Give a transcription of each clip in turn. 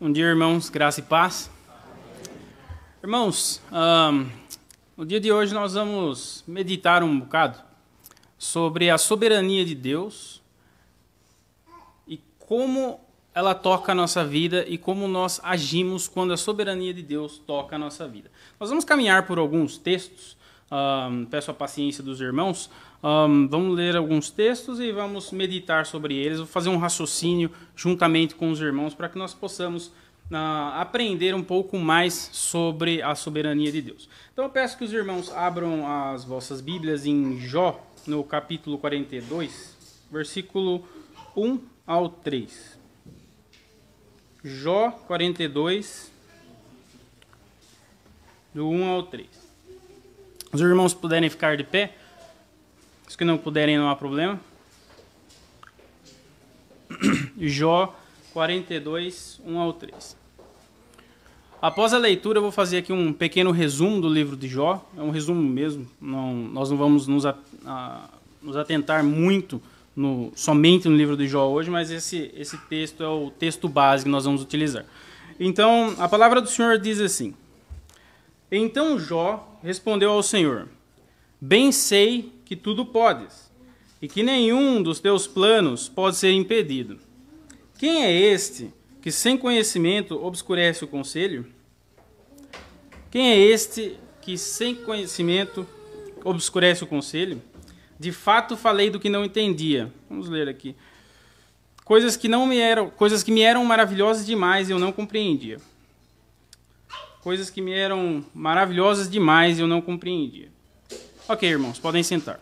Bom dia, irmãos. Graça e paz. Irmãos, um, no dia de hoje nós vamos meditar um bocado sobre a soberania de Deus e como ela toca a nossa vida e como nós agimos quando a soberania de Deus toca a nossa vida. Nós vamos caminhar por alguns textos, um, peço a paciência dos irmãos, um, vamos ler alguns textos e vamos meditar sobre eles, vou fazer um raciocínio juntamente com os irmãos para que nós possamos uh, aprender um pouco mais sobre a soberania de Deus. Então eu peço que os irmãos abram as vossas Bíblias em Jó, no capítulo 42, versículo 1 ao 3. Jó 42, do 1 ao 3. Os irmãos puderem ficar de pé. Os que não puderem, não há problema. Jó 42, 1 ao 3. Após a leitura, eu vou fazer aqui um pequeno resumo do livro de Jó. É um resumo mesmo. Não, nós não vamos nos, a, a, nos atentar muito no, somente no livro de Jó hoje, mas esse, esse texto é o texto base que nós vamos utilizar. Então, a palavra do Senhor diz assim: Então Jó respondeu ao Senhor: Bem sei que tudo podes, e que nenhum dos teus planos pode ser impedido. Quem é este que sem conhecimento obscurece o conselho? Quem é este que sem conhecimento obscurece o conselho? De fato falei do que não entendia. Vamos ler aqui. Coisas que não me eram, coisas que me eram maravilhosas demais e eu não compreendia. Coisas que me eram maravilhosas demais e eu não compreendia. Ok, irmãos, podem sentar.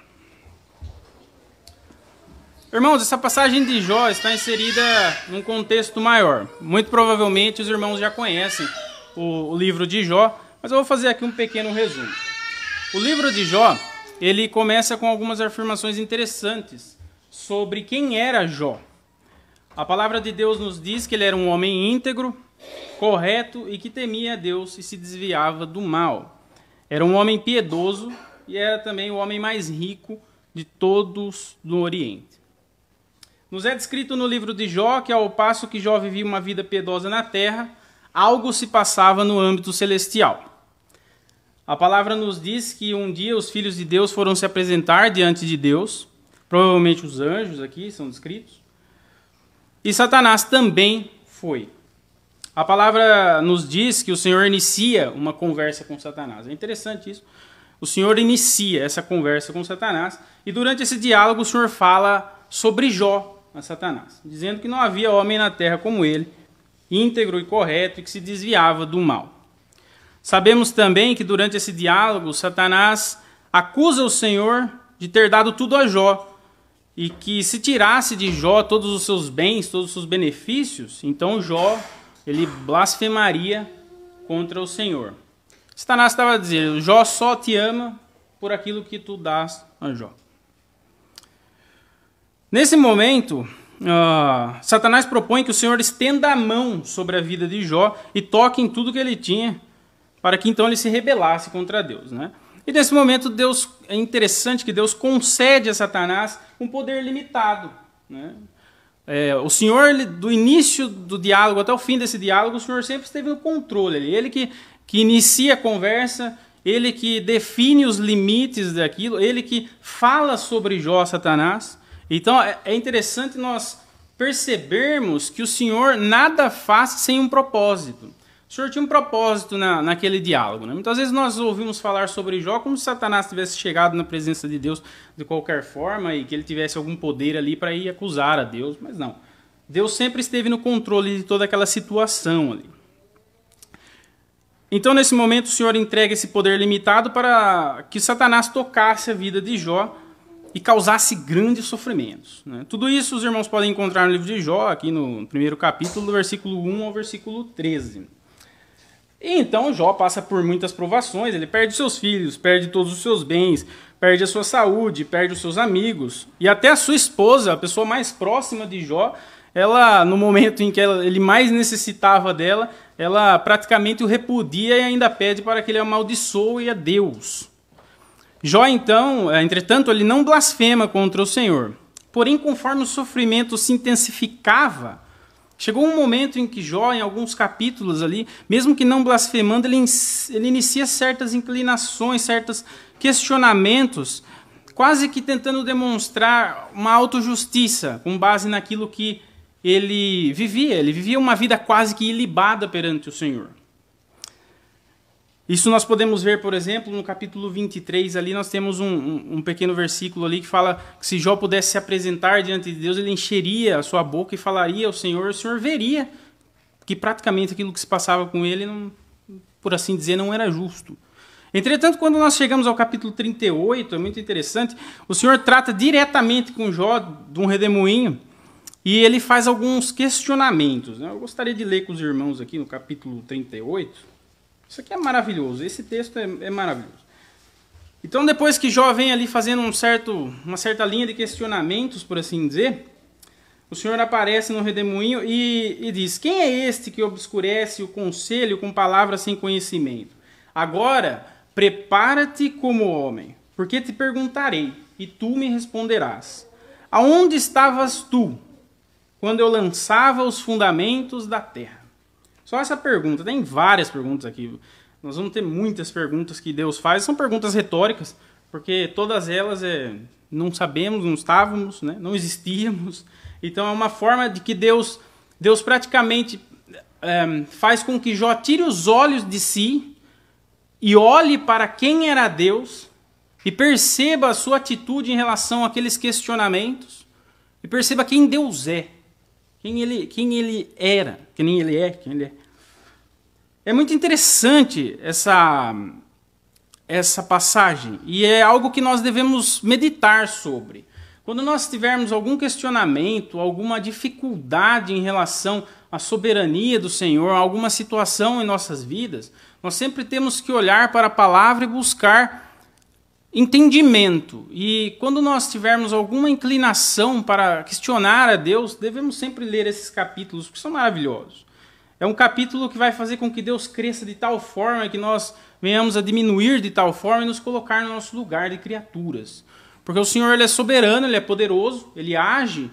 Irmãos, essa passagem de Jó está inserida num contexto maior. Muito provavelmente os irmãos já conhecem o, o livro de Jó, mas eu vou fazer aqui um pequeno resumo. O livro de Jó, ele começa com algumas afirmações interessantes sobre quem era Jó. A palavra de Deus nos diz que ele era um homem íntegro, correto e que temia a Deus e se desviava do mal. Era um homem piedoso e era também o homem mais rico de todos no Oriente. Nos é descrito no livro de Jó que, ao passo que Jó vivia uma vida piedosa na terra, algo se passava no âmbito celestial. A palavra nos diz que um dia os filhos de Deus foram se apresentar diante de Deus, provavelmente os anjos aqui são descritos, e Satanás também foi. A palavra nos diz que o Senhor inicia uma conversa com Satanás. É interessante isso, o Senhor inicia essa conversa com Satanás e durante esse diálogo o Senhor fala sobre Jó a Satanás, dizendo que não havia homem na terra como ele, íntegro e correto e que se desviava do mal. Sabemos também que durante esse diálogo Satanás acusa o Senhor de ter dado tudo a Jó e que se tirasse de Jó todos os seus bens, todos os seus benefícios, então Jó ele blasfemaria contra o Senhor. Satanás estava dizendo: Jó só te ama por aquilo que tu dás a Jó. Nesse momento, uh, Satanás propõe que o Senhor estenda a mão sobre a vida de Jó e toque em tudo que ele tinha, para que então ele se rebelasse contra Deus. Né? E nesse momento, Deus é interessante que Deus concede a Satanás um poder limitado. Né? É, o Senhor, do início do diálogo até o fim desse diálogo, o Senhor sempre esteve no controle. Ele, é ele que que inicia a conversa, ele que define os limites daquilo, ele que fala sobre Jó, Satanás. Então é, é interessante nós percebermos que o Senhor nada faz sem um propósito. O Senhor tinha um propósito na, naquele diálogo. Né? Muitas vezes nós ouvimos falar sobre Jó como se Satanás tivesse chegado na presença de Deus de qualquer forma e que ele tivesse algum poder ali para ir acusar a Deus, mas não. Deus sempre esteve no controle de toda aquela situação ali. Então, nesse momento, o Senhor entrega esse poder limitado para que Satanás tocasse a vida de Jó e causasse grandes sofrimentos. Né? Tudo isso os irmãos podem encontrar no livro de Jó, aqui no primeiro capítulo, do versículo 1 ao versículo 13. E então Jó passa por muitas provações, ele perde seus filhos, perde todos os seus bens, perde a sua saúde, perde os seus amigos, e até a sua esposa, a pessoa mais próxima de Jó, ela no momento em que ela, ele mais necessitava dela, ela praticamente o repudia e ainda pede para que ele amaldiçoe a Deus. Jó, então, eh, entretanto, ele não blasfema contra o Senhor. Porém, conforme o sofrimento se intensificava, chegou um momento em que Jó, em alguns capítulos ali, mesmo que não blasfemando, ele, ele inicia certas inclinações, certos questionamentos, quase que tentando demonstrar uma autojustiça com base naquilo que ele vivia, ele vivia uma vida quase que ilibada perante o Senhor. Isso nós podemos ver, por exemplo, no capítulo 23, ali nós temos um, um, um, pequeno versículo ali que fala que se Jó pudesse se apresentar diante de Deus, ele encheria a sua boca e falaria ao Senhor, o Senhor veria que praticamente aquilo que se passava com ele, não, por assim dizer, não era justo. Entretanto, quando nós chegamos ao capítulo 38, é muito interessante, o Senhor trata diretamente com Jó de um redemoinho, e ele faz alguns questionamentos. Né? Eu gostaria de ler com os irmãos aqui no capítulo 38. Isso aqui é maravilhoso, esse texto é, é maravilhoso. Então, depois que Jó vem ali fazendo um certo, uma certa linha de questionamentos, por assim dizer, o Senhor aparece no redemoinho e, e diz: Quem é este que obscurece o conselho com palavras sem conhecimento? Agora, prepara-te como homem, porque te perguntarei, e tu me responderás. Aonde estavas tu quando eu lançava os fundamentos da terra? Só essa pergunta, tem várias perguntas aqui. Nós vamos ter muitas perguntas que Deus faz, são perguntas retóricas, porque todas elas é não sabemos, não estávamos, né? não existíamos. Então é uma forma de que Deus, Deus praticamente é, faz com que Jó tire os olhos de si e olhe para quem era Deus e perceba a sua atitude em relação àqueles questionamentos e perceba quem Deus é quem ele, quem ele era, quem ele é, quem ele é. É muito interessante essa essa passagem e é algo que nós devemos meditar sobre. Quando nós tivermos algum questionamento, alguma dificuldade em relação à soberania do Senhor, alguma situação em nossas vidas, nós sempre temos que olhar para a palavra e buscar entendimento. E quando nós tivermos alguma inclinação para questionar a Deus, devemos sempre ler esses capítulos, que são maravilhosos. É um capítulo que vai fazer com que Deus cresça de tal forma que nós venhamos a diminuir de tal forma e nos colocar no nosso lugar de criaturas. Porque o Senhor ele é soberano, ele é poderoso, ele age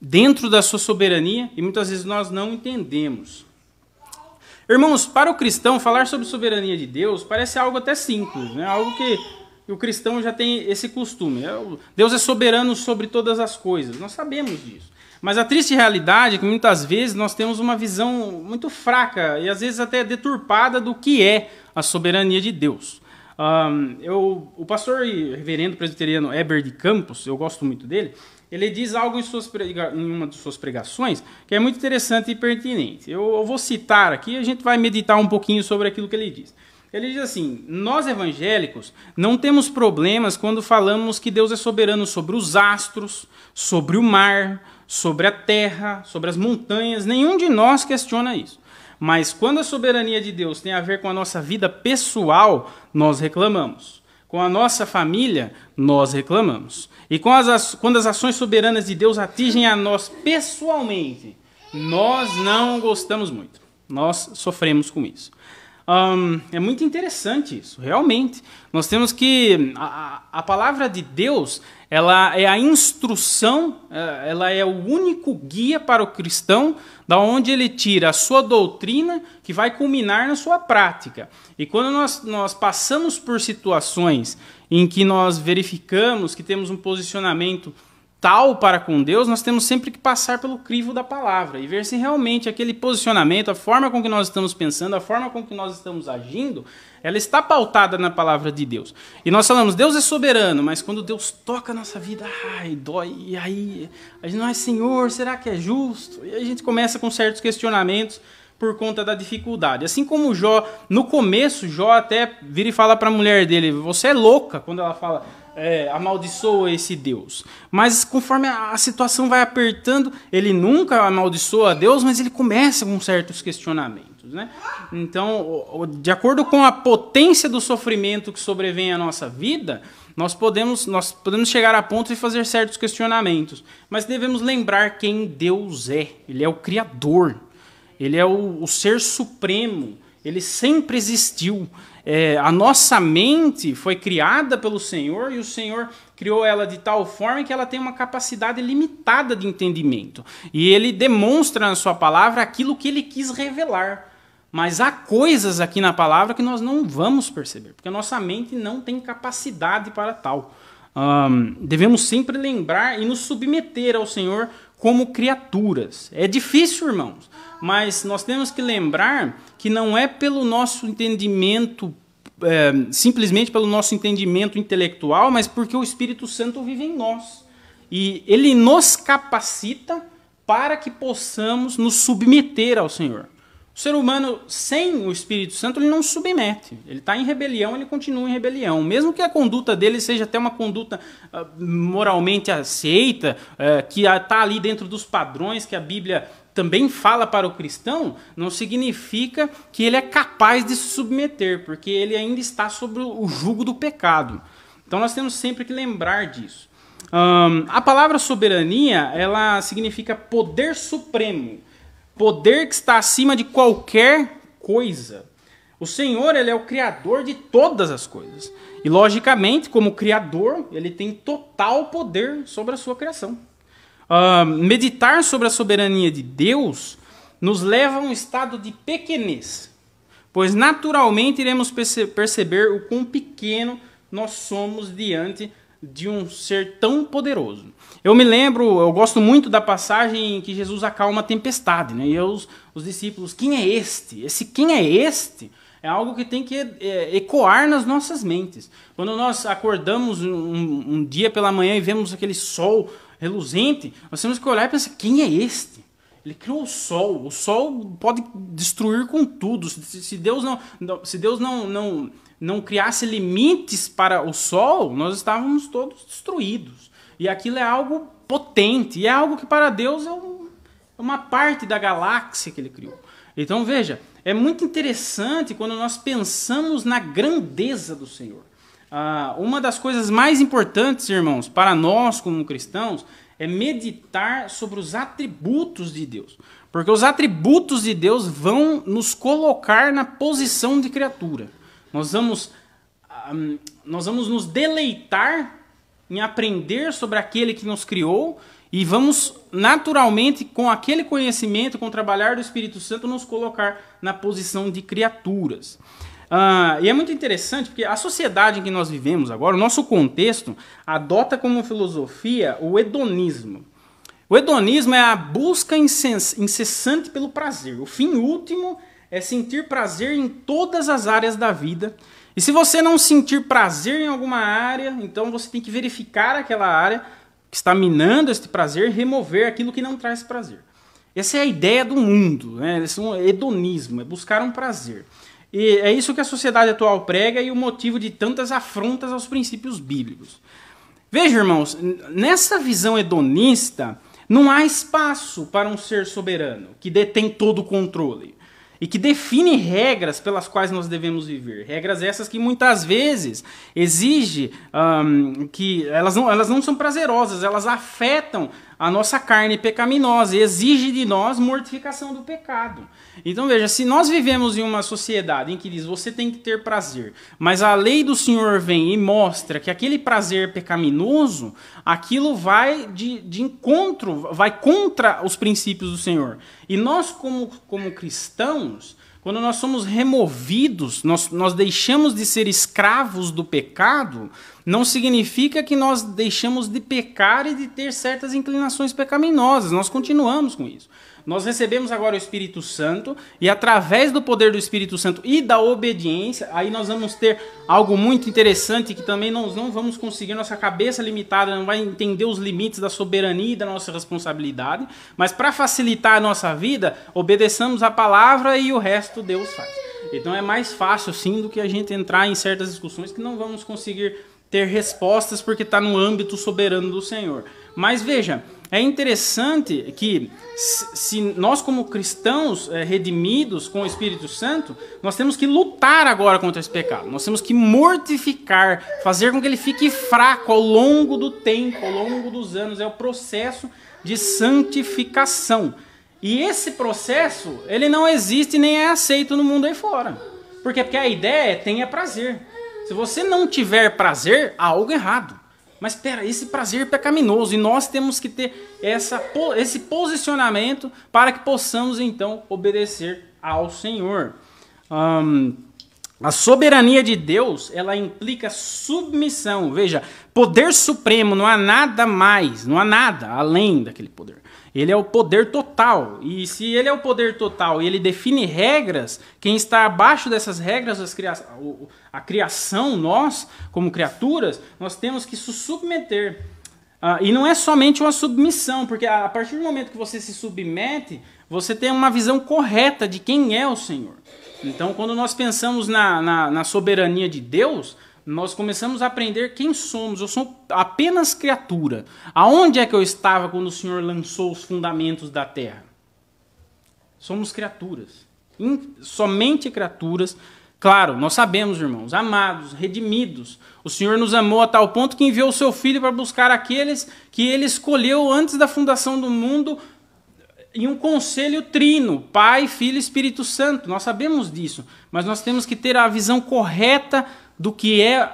dentro da sua soberania e muitas vezes nós não entendemos. Irmãos, para o cristão, falar sobre soberania de Deus parece algo até simples, né? algo que o cristão já tem esse costume. É Deus é soberano sobre todas as coisas, nós sabemos disso. Mas a triste realidade é que muitas vezes nós temos uma visão muito fraca e às vezes até deturpada do que é a soberania de Deus. Um, eu, o pastor e reverendo presbiteriano Heber de Campos, eu gosto muito dele, ele diz algo em, prega... em, uma de suas pregações que é muito interessante e pertinente. Eu, eu vou citar aqui e a gente vai meditar um pouquinho sobre aquilo que ele diz. Ele diz assim: Nós evangélicos não temos problemas quando falamos que Deus é soberano sobre os astros, sobre o mar, sobre a terra, sobre as montanhas. Nenhum de nós questiona isso. Mas quando a soberania de Deus tem a ver com a nossa vida pessoal, nós reclamamos. Com a nossa família, nós reclamamos. E quando as ações soberanas de Deus atingem a nós pessoalmente, nós não gostamos muito. Nós sofremos com isso. Um, é muito interessante isso, realmente. Nós temos que a, a palavra de Deus, ela é a instrução, é, ela é o único guia para o cristão, da onde ele tira a sua doutrina que vai culminar na sua prática. E quando nós, nós passamos por situações em que nós verificamos que temos um posicionamento tal para com Deus, nós temos sempre que passar pelo crivo da palavra e ver se realmente aquele posicionamento, a forma com que nós estamos pensando, a forma com que nós estamos agindo, ela está pautada na palavra de Deus. E nós falamos, Deus é soberano, mas quando Deus toca a nossa vida, ai, dói, e aí? A gente não é Senhor, será que é justo? E a gente começa com certos questionamentos por conta da dificuldade. Assim como Jó, no começo, Jó até vira e fala para a mulher dele: Você é louca. Quando ela fala, é, amaldiçoa esse Deus. Mas conforme a, situação vai apertando, ele nunca amaldiçoa Deus, mas ele começa com certos questionamentos. Né? Então, de acordo com a potência do sofrimento que sobrevém à nossa vida, nós podemos, nós podemos chegar a ponto de fazer certos questionamentos. Mas devemos lembrar quem Deus é. Ele é o Criador. Ele é o, o ser supremo. Ele sempre existiu é, a nossa mente foi criada pelo Senhor e o Senhor criou ela de tal forma que ela tem uma capacidade limitada de entendimento. E ele demonstra na sua palavra aquilo que ele quis revelar. Mas há coisas aqui na palavra que nós não vamos perceber, porque a nossa mente não tem capacidade para tal. Um, devemos sempre lembrar e nos submeter ao Senhor como criaturas. É difícil, irmãos, mas nós temos que lembrar que não é pelo nosso entendimento, é, simplesmente pelo nosso entendimento intelectual, mas porque o Espírito Santo vive em nós. E ele nos capacita para que possamos nos submeter ao Senhor. O ser humano sem o Espírito Santo, ele não submete. Ele está em rebelião, ele continua em rebelião. Mesmo que a conduta dele seja até uma conduta uh, moralmente aceita, uh, que está ali dentro dos padrões que a Bíblia também fala para o cristão, não significa que ele é capaz de se submeter, porque ele ainda está sobre o jugo do pecado. Então nós temos sempre que lembrar disso. Um, a palavra soberania, ela significa poder supremo, poder que está acima de qualquer coisa. O Senhor, ele é o criador de todas as coisas. E logicamente, como criador, ele tem total poder sobre a sua criação. Uh, meditar sobre a soberania de Deus nos leva a um estado de pequenez, pois naturalmente iremos perce perceber o quão pequeno nós somos diante de um ser tão poderoso. Eu me lembro, eu gosto muito da passagem em que Jesus acalma a tempestade, né? E os, os discípulos, quem é este? Esse quem é este? É algo que tem que é, ecoar nas nossas mentes. Quando nós acordamos um, um dia pela manhã e vemos aquele sol reluzente, nós temos que olhar e pensar: quem é este? Ele criou o sol. O sol pode destruir com tudo. Se Deus não, se Deus não, não, não criasse limites para o sol, nós estávamos todos destruídos. E aquilo é algo potente. E é algo que para Deus é, um, é uma parte da galáxia que ele criou. Então veja, é muito interessante quando nós pensamos na grandeza do Senhor. Ah, uma das coisas mais importantes, irmãos, para nós como cristãos, é meditar sobre os atributos de Deus. Porque os atributos de Deus vão nos colocar na posição de criatura. Nós vamos, ah, nós vamos nos deleitar em aprender sobre aquele que nos criou e vamos naturalmente, com aquele conhecimento, com o trabalhar do Espírito Santo, nos colocar na posição de criaturas. Ah, e é muito interessante porque a sociedade em que nós vivemos agora, o nosso contexto, adota como filosofia o hedonismo. O hedonismo é a busca incessante pelo prazer. O fim último é sentir prazer em todas as áreas da vida. E se você não sentir prazer em alguma área, então você tem que verificar aquela área que está minando este prazer, remover aquilo que não traz prazer. Essa é a ideia do mundo, né? Esse é um hedonismo, é buscar um prazer. E é isso que a sociedade atual prega e o motivo de tantas afrontas aos princípios bíblicos. Veja, irmãos, nessa visão hedonista, não há espaço para um ser soberano que detém todo o controle e que define regras pelas quais nós devemos viver. Regras essas que muitas vezes exigem um, que elas não, elas não são prazerosas, elas afetam a nossa carne pecaminosa e exige de nós mortificação do pecado. Então veja, se nós vivemos em uma sociedade em que diz você tem que ter prazer, mas a lei do Senhor vem e mostra que aquele prazer pecaminoso, aquilo vai de, de encontro, vai contra os princípios do Senhor. E nós, como, como cristãos, quando nós somos removidos, nós, nós deixamos de ser escravos do pecado, não significa que nós deixamos de pecar e de ter certas inclinações pecaminosas. Nós continuamos com isso. Nós recebemos agora o Espírito Santo e através do poder do Espírito Santo e da obediência, aí nós vamos ter algo muito interessante que também nós não vamos conseguir, nossa cabeça limitada não vai entender os limites da soberania e da nossa responsabilidade, mas para facilitar a nossa vida, obedeçamos a palavra e o resto Deus faz. Então é mais fácil sim do que a gente entrar em certas discussões que não vamos conseguir ter respostas porque está no âmbito soberano do Senhor. Mas veja, é interessante que se nós como cristãos é, redimidos com o Espírito Santo, nós temos que lutar agora contra esse pecado. Nós temos que mortificar, fazer com que ele fique fraco ao longo do tempo, ao longo dos anos. É o processo de santificação. E esse processo, ele não existe nem é aceito no mundo aí fora. Por quê? Porque a ideia é tenha prazer. Se você não tiver prazer, há algo errado. Mas espera, esse prazer é pecaminoso e nós temos que ter essa, esse posicionamento para que possamos então obedecer ao Senhor. Um, a soberania de Deus ela implica submissão. Veja, poder supremo, não há nada mais, não há nada além daquele poder. Ele é o poder total. E se ele é o poder total e ele define regras, quem está abaixo dessas regras, cria... a criação, nós, como criaturas, nós temos que se submeter. Ah, e não é somente uma submissão, porque a partir do momento que você se submete, você tem uma visão correta de quem é o Senhor. Então, quando nós pensamos na, na, na soberania de Deus, nós começamos a aprender quem somos. Eu sou apenas criatura. Aonde é que eu estava quando o Senhor lançou os fundamentos da terra? Somos criaturas. In, somente criaturas. Claro, nós sabemos, irmãos, amados, redimidos. O Senhor nos amou a tal ponto que enviou o seu filho para buscar aqueles que ele escolheu antes da fundação do mundo em um conselho trino, Pai, Filho e Espírito Santo. Nós sabemos disso, mas nós temos que ter a visão correta do que é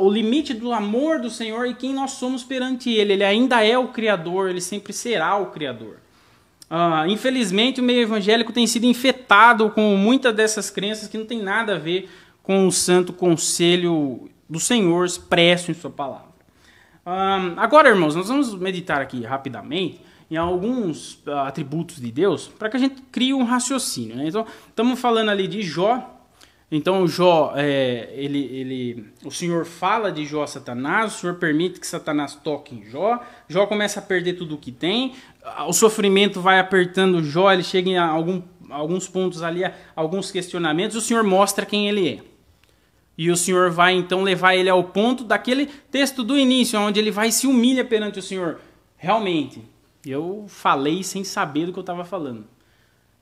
o limite do amor do Senhor e quem nós somos perante Ele. Ele ainda é o Criador, ele sempre será o Criador. Uh, infelizmente, o meio evangélico tem sido infetado com muitas dessas crenças que não tem nada a ver com o santo conselho do Senhor expresso em Sua palavra. Uh, agora, irmãos, nós vamos meditar aqui rapidamente em alguns uh, atributos de Deus para que a gente crie um raciocínio. Né? Então, estamos falando ali de Jó, então Jó, é, ele, ele, o Senhor fala de Jó a Satanás, o Senhor permite que Satanás toque em Jó, Jó começa a perder tudo o que tem, o sofrimento vai apertando Jó, ele chega em algum, alguns pontos ali, alguns questionamentos, o Senhor mostra quem ele é. E o Senhor vai então levar ele ao ponto daquele texto do início, onde ele vai se humilha perante o Senhor. Realmente, eu falei sem saber do que eu estava falando.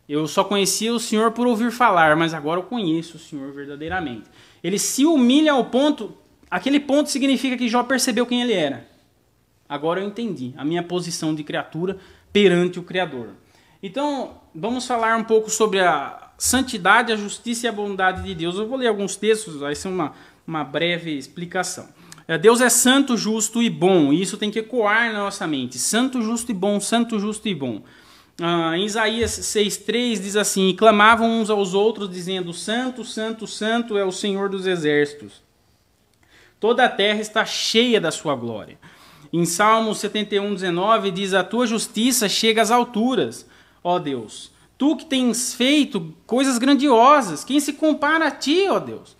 Eu só conhecia o Senhor por ouvir falar, mas agora eu conheço o Senhor verdadeiramente. Ele se humilha ao ponto. Aquele ponto significa que Jó percebeu quem ele era. Agora eu entendi a minha posição de criatura perante o Criador. Então, vamos falar um pouco sobre a santidade, a justiça e a bondade de Deus. Eu vou ler alguns textos, vai ser uma, uma breve explicação. É, Deus é santo, justo e bom, e isso tem que ecoar na nossa mente. Santo, justo e bom, santo, justo e bom. Ah, em Isaías 6,3 diz assim: E clamavam uns aos outros, dizendo: Santo, Santo, Santo é o Senhor dos exércitos. Toda a terra está cheia da sua glória. Em Salmo 71,19 diz: A tua justiça chega às alturas, ó Deus. Tu que tens feito coisas grandiosas, quem se compara a ti, ó Deus?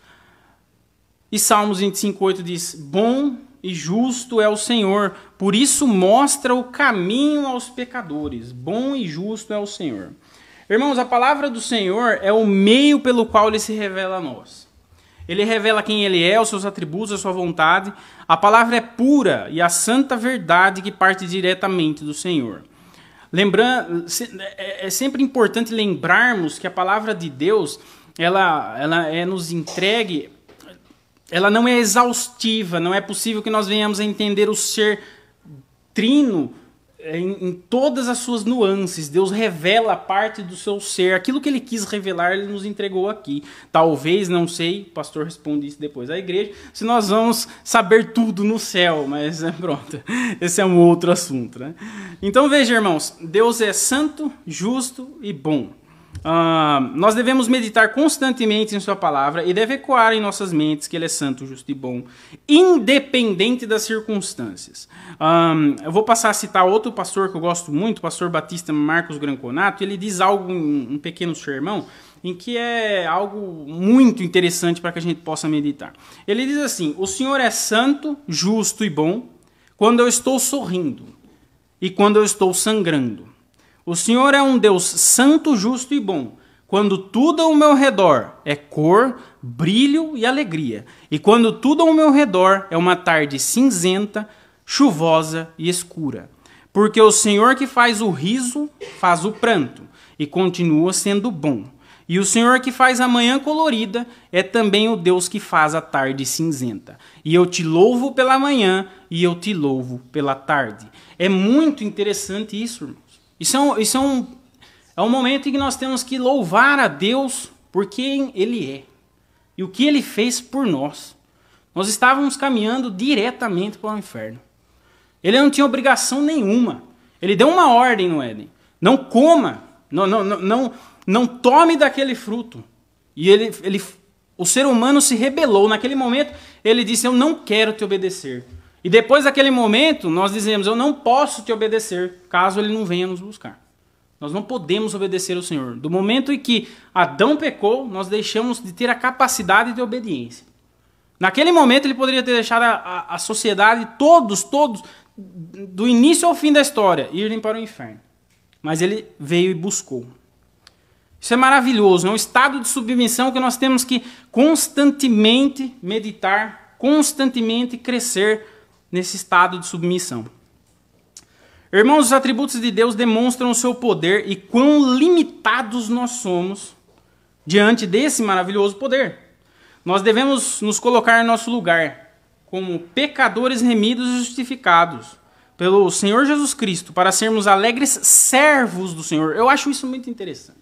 E Salmos 25,8 diz: Bom e justo é o Senhor, por isso mostra o caminho aos pecadores. Bom e justo é o Senhor. Irmãos, a palavra do Senhor é o meio pelo qual ele se revela a nós. Ele revela quem ele é, os seus atributos, a sua vontade. A palavra é pura e a santa verdade que parte diretamente do Senhor. Lembrando, é, é sempre importante lembrarmos que a palavra de Deus ela, ela é nos entregue ela não é exaustiva, não é possível que nós venhamos a entender o ser trino em, em, todas as suas nuances. Deus revela parte do seu ser. Aquilo que ele quis revelar, ele nos entregou aqui. Talvez, não sei, o pastor responde isso depois à igreja, se nós vamos saber tudo no céu, mas pronto, esse é um outro assunto. Né? Então veja, irmãos, Deus é santo, justo e bom. Ah, nós devemos meditar constantemente em Sua palavra e deve ecoar em nossas mentes que Ele é santo, justo e bom, independente das circunstâncias. Ah, eu vou passar a citar outro pastor que eu gosto muito, o pastor Batista Marcos Granconato. Ele diz algo, um pequeno sermão, em que é algo muito interessante para que a gente possa meditar. Ele diz assim: O Senhor é santo, justo e bom quando eu estou sorrindo e quando eu estou sangrando. O Senhor é um Deus santo, justo e bom, quando tudo ao meu redor é cor, brilho e alegria, e quando tudo ao meu redor é uma tarde cinzenta, chuvosa e escura. Porque o Senhor que faz o riso faz o pranto, e continua sendo bom. E o Senhor que faz a manhã colorida é também o Deus que faz a tarde cinzenta. E eu te louvo pela manhã e eu te louvo pela tarde. É muito interessante isso, irmão. Isso é um, isso é um, é um momento em que nós temos que louvar a Deus por quem Ele é e o que Ele fez por nós. Nós estávamos caminhando diretamente para o inferno. Ele não tinha obrigação nenhuma. Ele deu uma ordem no Éden: não coma, não, não, não, não, não tome daquele fruto. E ele, ele, o ser humano se rebelou. Naquele momento, ele disse: Eu não quero te obedecer. E depois daquele momento, nós dizemos: Eu não posso te obedecer, caso ele não venha nos buscar. Nós não podemos obedecer ao Senhor. Do momento em que Adão pecou, nós deixamos de ter a capacidade de obediência. Naquele momento, ele poderia ter deixado a, a, a sociedade, todos, todos, do início ao fim da história, irem para o inferno. Mas ele veio e buscou. Isso é maravilhoso, é um estado de submissão que nós temos que constantemente meditar, constantemente crescer nesse estado de submissão. Irmãos, os atributos de Deus demonstram o seu poder e quão limitados nós somos diante desse maravilhoso poder. Nós devemos nos colocar em nosso lugar como pecadores remidos e justificados pelo Senhor Jesus Cristo para sermos alegres servos do Senhor. Eu acho isso muito interessante.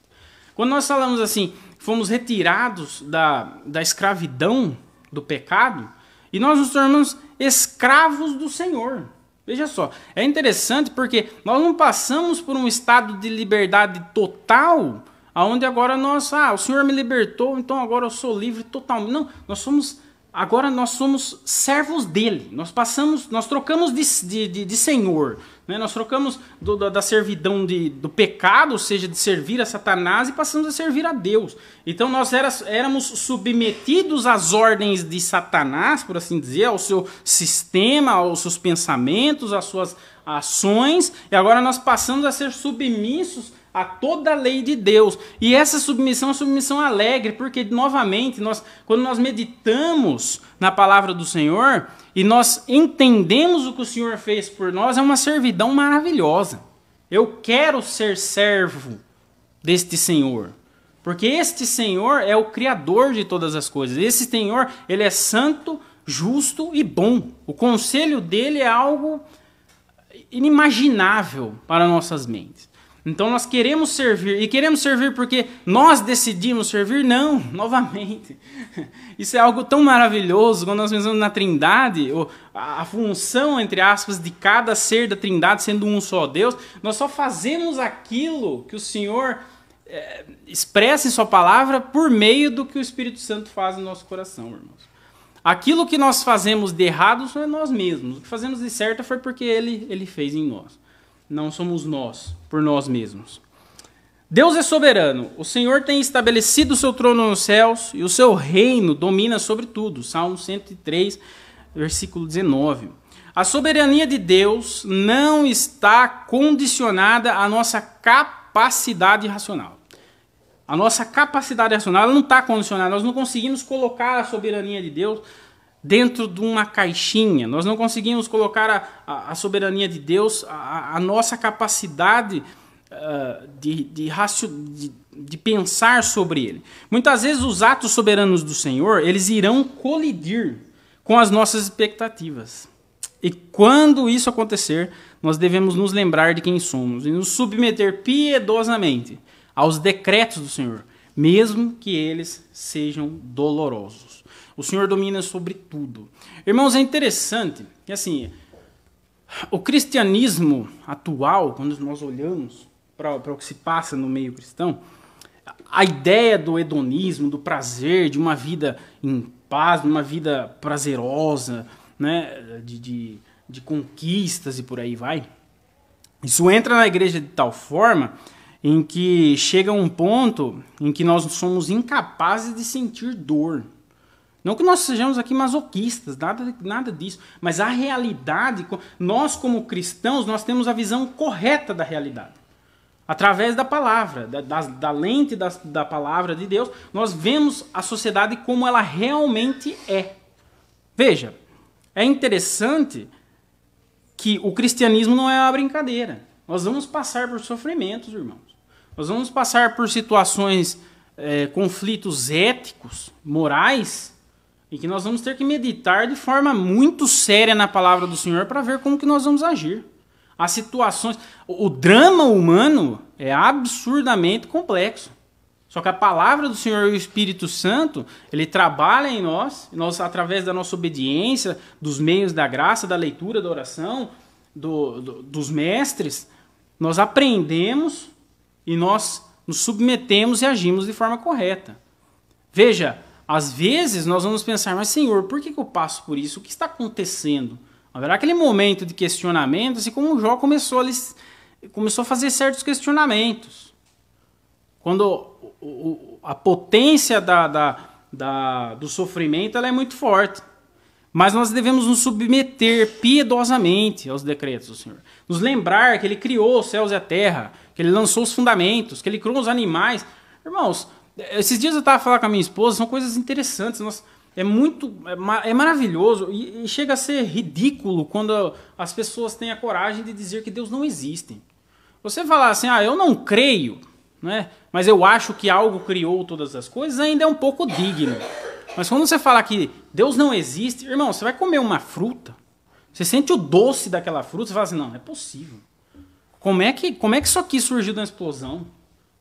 Quando nós falamos assim, fomos retirados da, da escravidão do pecado e nós nos tornamos escravos do Senhor. Veja só, é interessante porque nós não passamos por um estado de liberdade total, aonde agora nós, ah, o Senhor me libertou, então agora eu sou livre totalmente. Não, nós somos agora nós somos servos dele. Nós passamos, nós trocamos de, de, de, de senhor, né? nós trocamos do, da, da, servidão de, do pecado, ou seja, de servir a Satanás, e passamos a servir a Deus. Então nós era, éramos submetidos às ordens de Satanás, por assim dizer, ao seu sistema, aos seus pensamentos, às suas ações, e agora nós passamos a ser submissos a toda a lei de Deus. E essa submissão é submissão alegre, porque novamente nós quando nós meditamos na palavra do Senhor e nós entendemos o que o Senhor fez por nós, é uma servidão maravilhosa. Eu quero ser servo deste Senhor. Porque este Senhor é o criador de todas as coisas. Esse Senhor, ele é santo, justo e bom. O conselho dele é algo inimaginável para nossas mentes. Então nós queremos servir. E queremos servir porque nós decidimos servir? Não, novamente. Isso é algo tão maravilhoso quando nós pensamos na trindade, ou a função, entre aspas, de cada ser da trindade sendo um só Deus. Nós só fazemos aquilo que o Senhor é, expressa em Sua palavra por meio do que o Espírito Santo faz no nosso coração, irmãos. Aquilo que nós fazemos de errado não é nós mesmos. O que fazemos de certo foi porque Ele, ele fez em nós. Não somos nós por nós mesmos. Deus é soberano. O Senhor tem estabelecido o seu trono nos céus e o seu reino domina sobre tudo. Salmo 103, versículo 19. A soberania de Deus não está condicionada à nossa capacidade racional. A nossa capacidade racional não está condicionada. Nós não conseguimos colocar a soberania de Deus dentro de uma caixinha. Nós não conseguimos colocar a, a soberania de Deus, a, a nossa capacidade uh, de, de, racio, de, de pensar sobre Ele. Muitas vezes os atos soberanos do Senhor, eles irão colidir com as nossas expectativas. E quando isso acontecer, nós devemos nos lembrar de quem somos e nos submeter piedosamente aos decretos do Senhor, mesmo que eles sejam dolorosos. O Senhor domina sobre tudo. Irmãos, é interessante que assim, o cristianismo atual, quando nós olhamos para o que se passa no meio cristão, a ideia do hedonismo, do prazer, de uma vida em paz, de uma vida prazerosa, né, de, de, de conquistas e por aí vai, isso entra na igreja de tal forma em que chega um ponto em que nós somos incapazes de sentir dor. Não que nós sejamos aqui masoquistas, nada, nada disso, mas a realidade, nós como cristãos, nós temos a visão correta da realidade. Através da palavra, da, da, da lente da, da palavra de Deus, nós vemos a sociedade como ela realmente é. Veja, é interessante que o cristianismo não é uma brincadeira. Nós vamos passar por sofrimentos, irmãos. Nós vamos passar por situações, é, conflitos éticos, morais, e que nós vamos ter que meditar de forma muito séria na palavra do Senhor para ver como que nós vamos agir. As situações, o drama humano é absurdamente complexo. Só que a palavra do Senhor e o Espírito Santo, ele trabalha em nós, nós através da nossa obediência, dos meios da graça, da leitura, da oração, do, do, dos mestres, nós aprendemos e nós nos submetemos e agimos de forma correta. Veja, às vezes nós vamos pensar, mas Senhor, por que, que eu passo por isso? O que está acontecendo? Haverá aquele momento de questionamento, assim como Jó começou a, começou a fazer certos questionamentos. Quando a potência da, da, da, do sofrimento ela é muito forte. Mas nós devemos nos submeter piedosamente aos decretos do Senhor. Nos lembrar que Ele criou os céus e a terra, que Ele lançou os fundamentos, que Ele criou os animais. Irmãos, esses dias eu tava falando com a minha esposa, são coisas interessantes. Nossa, é muito. É, é maravilhoso e, e, chega a ser ridículo quando as pessoas têm a coragem de dizer que Deus não existe. Você falar assim, ah, eu não creio, né? mas eu acho que algo criou todas as coisas, ainda é um pouco digno. Mas quando você fala que Deus não existe, irmão, você vai comer uma fruta, você sente o doce daquela fruta, você fala assim, não, não é possível. Como é que, como é que isso aqui surgiu da explosão?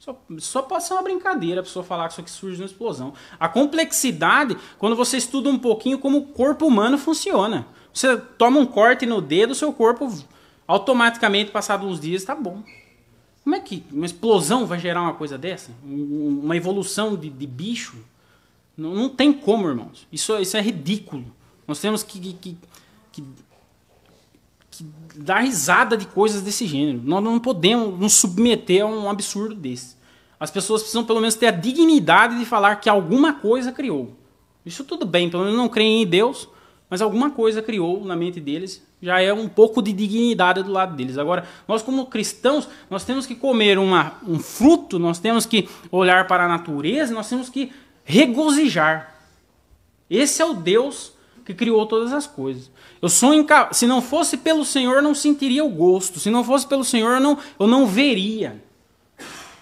Só, só pode ser uma brincadeira a pessoa falar que isso aqui surge numa explosão. A complexidade, quando você estuda um pouquinho como o corpo humano funciona. Você toma um corte no dedo, seu corpo automaticamente, passado uns dias, está bom. Como é que uma explosão vai gerar uma coisa dessa? Uma evolução de, de bicho? Não, não, tem como, irmãos. Isso, isso é ridículo. Nós temos que, que, que, que que dá risada de coisas desse gênero. Nós não podemos nos submeter a um absurdo desse. As pessoas precisam pelo menos ter a dignidade de falar que alguma coisa criou. Isso tudo bem, pelo menos não creem em Deus, mas alguma coisa criou na mente deles. Já é um pouco de dignidade do lado deles. Agora, nós como cristãos, nós temos que comer uma, um fruto, nós temos que olhar para a natureza, nós temos que regozijar. Esse é o Deus que criou todas as coisas. Eu sou inca... se não fosse pelo Senhor, não sentiria o gosto. Se não fosse pelo Senhor, não, eu não veria.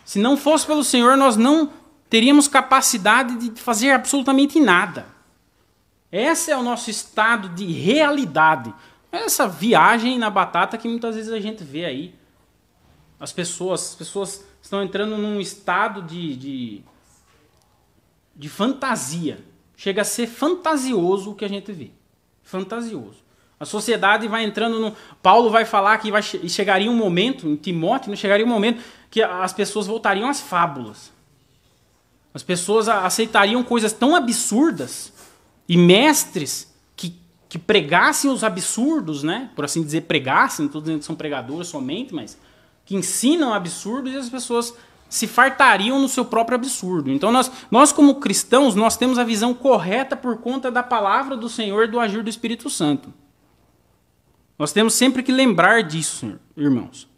Se não fosse pelo Senhor, nós não teríamos capacidade de fazer absolutamente nada. Esse é o nosso estado de realidade. Essa viagem na batata que muitas vezes a gente vê aí. As pessoas, as pessoas estão entrando num estado de, de, de fantasia chega a ser fantasioso o que a gente vê. Fantasioso. A sociedade vai entrando no. Paulo vai falar que vai... chegaria um momento, em Timóteo, não né, chegaria um momento que as pessoas voltariam às fábulas. As pessoas aceitariam coisas tão absurdas e mestres que, que pregassem os absurdos, né? Por assim dizer, pregassem, não estou dizendo que são pregadores somente, mas que ensinam absurdos e as pessoas se fartariam no seu próprio absurdo. Então nós, nós como cristãos, nós temos a visão correta por conta da palavra do Senhor e do agir do Espírito Santo. Nós temos sempre que lembrar disso, irmãos.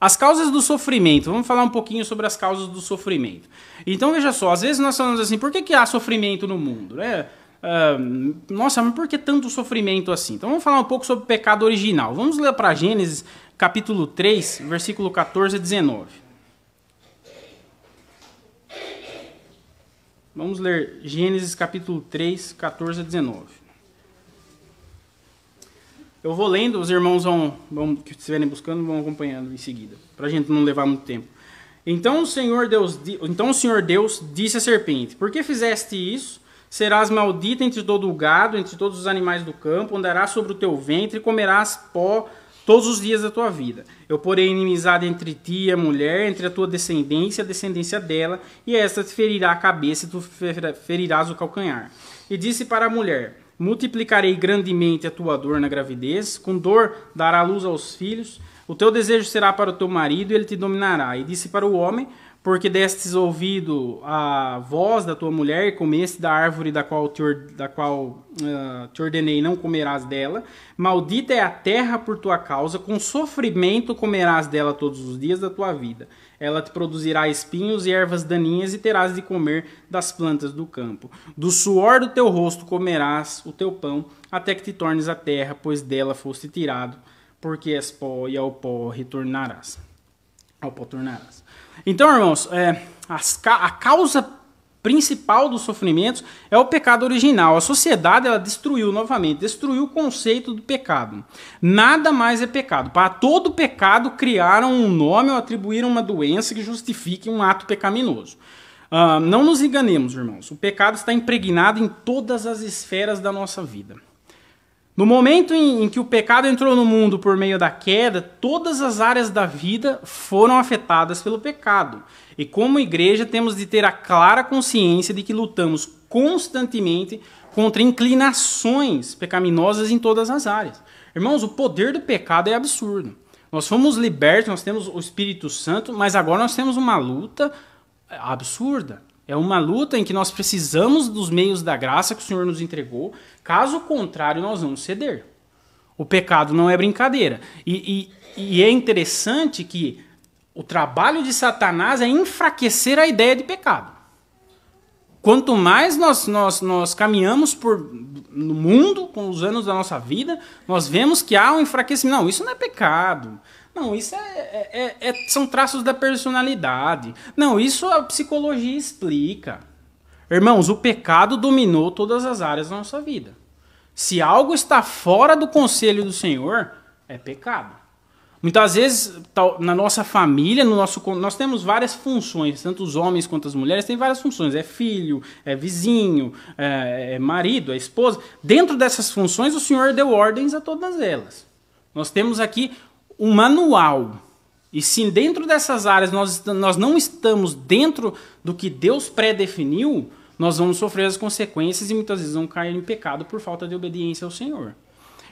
As causas do sofrimento. Vamos falar um pouquinho sobre as causas do sofrimento. Então veja só, às vezes nós falamos assim, por que, que há sofrimento no mundo? Né? Uh, nossa, mas por que tanto sofrimento assim? Então vamos falar um pouco sobre o pecado original. Vamos ler para Gênesis capítulo 3, versículo 14 a 19. Vamos ler Gênesis capítulo 3, 14 a 19. Eu vou lendo, os irmãos vão, vão que estiverem buscando vão acompanhando em seguida, para a gente não levar muito tempo. Então o Senhor Deus, então o Senhor Deus disse à serpente: Por que fizeste isso? Serás maldita entre todo o gado, entre todos os animais do campo, andarás sobre o teu ventre e comerás pó todos os dias da tua vida. Eu porei inimizade entre ti e a mulher, entre a tua descendência e a descendência dela, e esta te ferirá a cabeça e tu ferirás o calcanhar. E disse para a mulher: Multiplicarei grandemente a tua dor na gravidez, com dor dará luz aos filhos. O teu desejo será para o teu marido, e ele te dominará. E disse para o homem: porque destes ouvido a voz da tua mulher e comeste da árvore da qual, te, or, da qual uh, te ordenei não comerás dela, maldita é a terra por tua causa, com sofrimento comerás dela todos os dias da tua vida. Ela te produzirá espinhos e ervas daninhas e terás de comer das plantas do campo. Do suor do teu rosto comerás o teu pão, até que te tornes a terra, pois dela foste tirado, porque és pó e ao pó retornarás. Ao pó tornarás. Então, irmãos, é, a causa principal dos sofrimentos é o pecado original. A sociedade ela destruiu novamente, destruiu o conceito do pecado. Nada mais é pecado. Para todo pecado criaram um nome ou atribuíram uma doença que justifique um ato pecaminoso. Uh, não nos enganemos, irmãos. O pecado está impregnado em todas as esferas da nossa vida. No momento em, em, que o pecado entrou no mundo por meio da queda, todas as áreas da vida foram afetadas pelo pecado. E como igreja, temos de ter a clara consciência de que lutamos constantemente contra inclinações pecaminosas em todas as áreas. Irmãos, o poder do pecado é absurdo. Nós fomos libertos, nós temos o Espírito Santo, mas agora nós temos uma luta absurda. É uma luta em que nós precisamos dos meios da graça que o Senhor nos entregou. Caso contrário, nós vamos ceder. O pecado não é brincadeira. E, e, e é interessante que o trabalho de Satanás é enfraquecer a ideia de pecado. Quanto mais nós, nós, nós caminhamos por, no mundo, com os anos da nossa vida, nós vemos que há um enfraquecimento. Não, isso não é pecado. Não, isso é, é, é, é, são traços da personalidade. Não, isso a psicologia explica. Irmãos, o pecado dominou todas as áreas da nossa vida. Se algo está fora do conselho do Senhor, é pecado. Muitas vezes, na nossa família, no nosso, nós temos várias funções, tanto os homens quanto as mulheres têm várias funções. É filho, é vizinho, é, é marido, é esposa. Dentro dessas funções, o Senhor deu ordens a todas elas. Nós temos aqui um manual, e se dentro dessas áreas nós, nós não estamos dentro do que Deus pré-definiu, nós vamos sofrer as consequências e muitas vezes vamos cair em pecado por falta de obediência ao Senhor.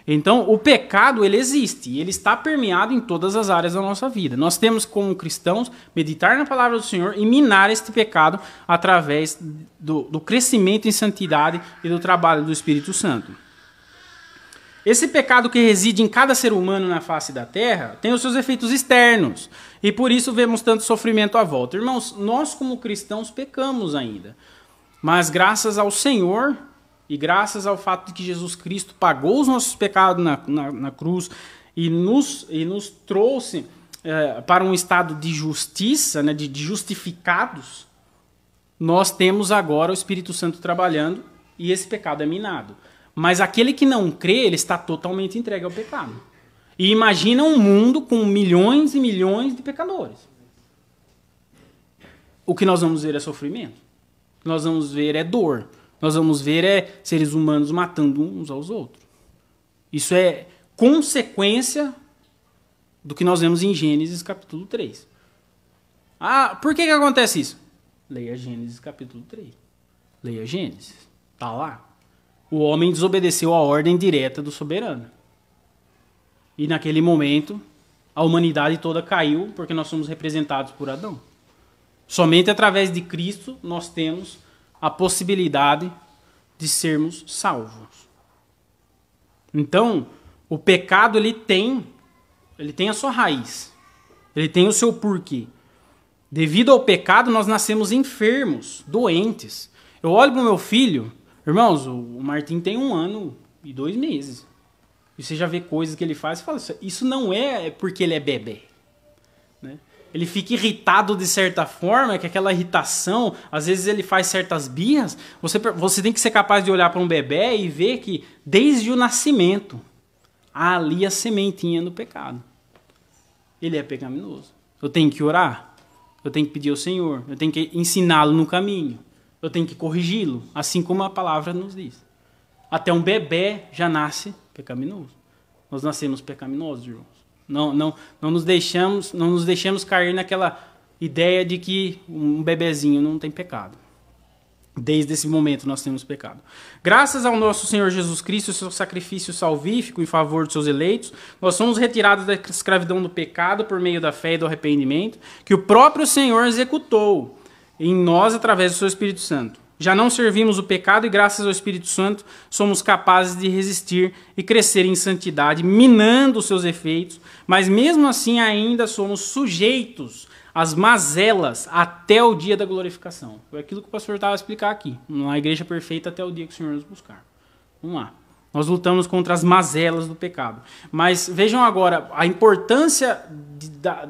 Então, o pecado ele existe e ele está permeado em todas as áreas da nossa vida. Nós temos como cristãos meditar na palavra do Senhor e minar este pecado através do, do crescimento em santidade e do trabalho do Espírito Santo. Esse pecado que reside em cada ser humano na face da terra tem os seus efeitos externos. E por isso vemos tanto sofrimento à volta. Irmãos, nós como cristãos pecamos ainda. Mas graças ao Senhor e graças ao fato de que Jesus Cristo pagou os nossos pecados na, na, na cruz e nos, e nos trouxe eh, para um estado de justiça, né, de, de justificados, nós temos agora o Espírito Santo trabalhando e esse pecado é minado. Mas aquele que não crê, ele está totalmente entregue ao pecado. E imagina um mundo com milhões e milhões de pecadores. O que nós vamos ver é sofrimento. O que nós vamos ver é dor. Nós vamos ver é seres humanos matando uns aos outros. Isso é consequência do que nós vemos em Gênesis capítulo 3. Ah, por que, que acontece isso? Leia Gênesis capítulo 3. Leia Gênesis. Tá lá. O homem desobedeceu a ordem direta do soberano. E naquele momento, a humanidade toda caiu porque nós somos representados por Adão. Somente através de Cristo nós temos a possibilidade de sermos salvos. Então, o pecado ele tem, ele tem a sua raiz. Ele tem o seu porquê. Devido ao pecado, nós nascemos enfermos, doentes. Eu olho para o meu filho Irmãos, o, o Martin tem um ano e dois meses. E você já vê coisas que ele faz e fala, isso não é, é porque ele é bebê. Né? Ele fica irritado de certa forma, que aquela irritação, às vezes ele faz certas birras. Você, você tem que ser capaz de olhar para um bebê e ver que desde o nascimento há ali a sementinha do pecado. Ele é pecaminoso. Eu tenho que orar, eu tenho que pedir ao Senhor, eu tenho que ensiná-lo no caminho. Eu tenho que corrigi-lo, assim como a palavra nos diz. Até um bebê já nasce pecaminoso. Nós nascemos pecaminosos, irmãos. Não, não, não nos deixamos, não nos deixamos cair naquela ideia de que um bebezinho não tem pecado. Desde esse momento nós temos pecado. Graças ao nosso Senhor Jesus Cristo, seu sacrifício salvífico em favor de seus eleitos, nós somos retirados da escravidão do pecado por meio da fé e do arrependimento que o próprio Senhor executou em nós através do seu Espírito Santo. Já não servimos o pecado e, graças ao Espírito Santo, somos capazes de resistir e crescer em santidade, minando os seus efeitos, mas mesmo assim ainda somos sujeitos às mazelas até o dia da glorificação. Foi aquilo que o pastor estava a explicar aqui. Na igreja perfeita até o dia que o Senhor nos buscar. Vamos lá. Nós lutamos contra as mazelas do pecado. Mas vejam agora a importância de, da,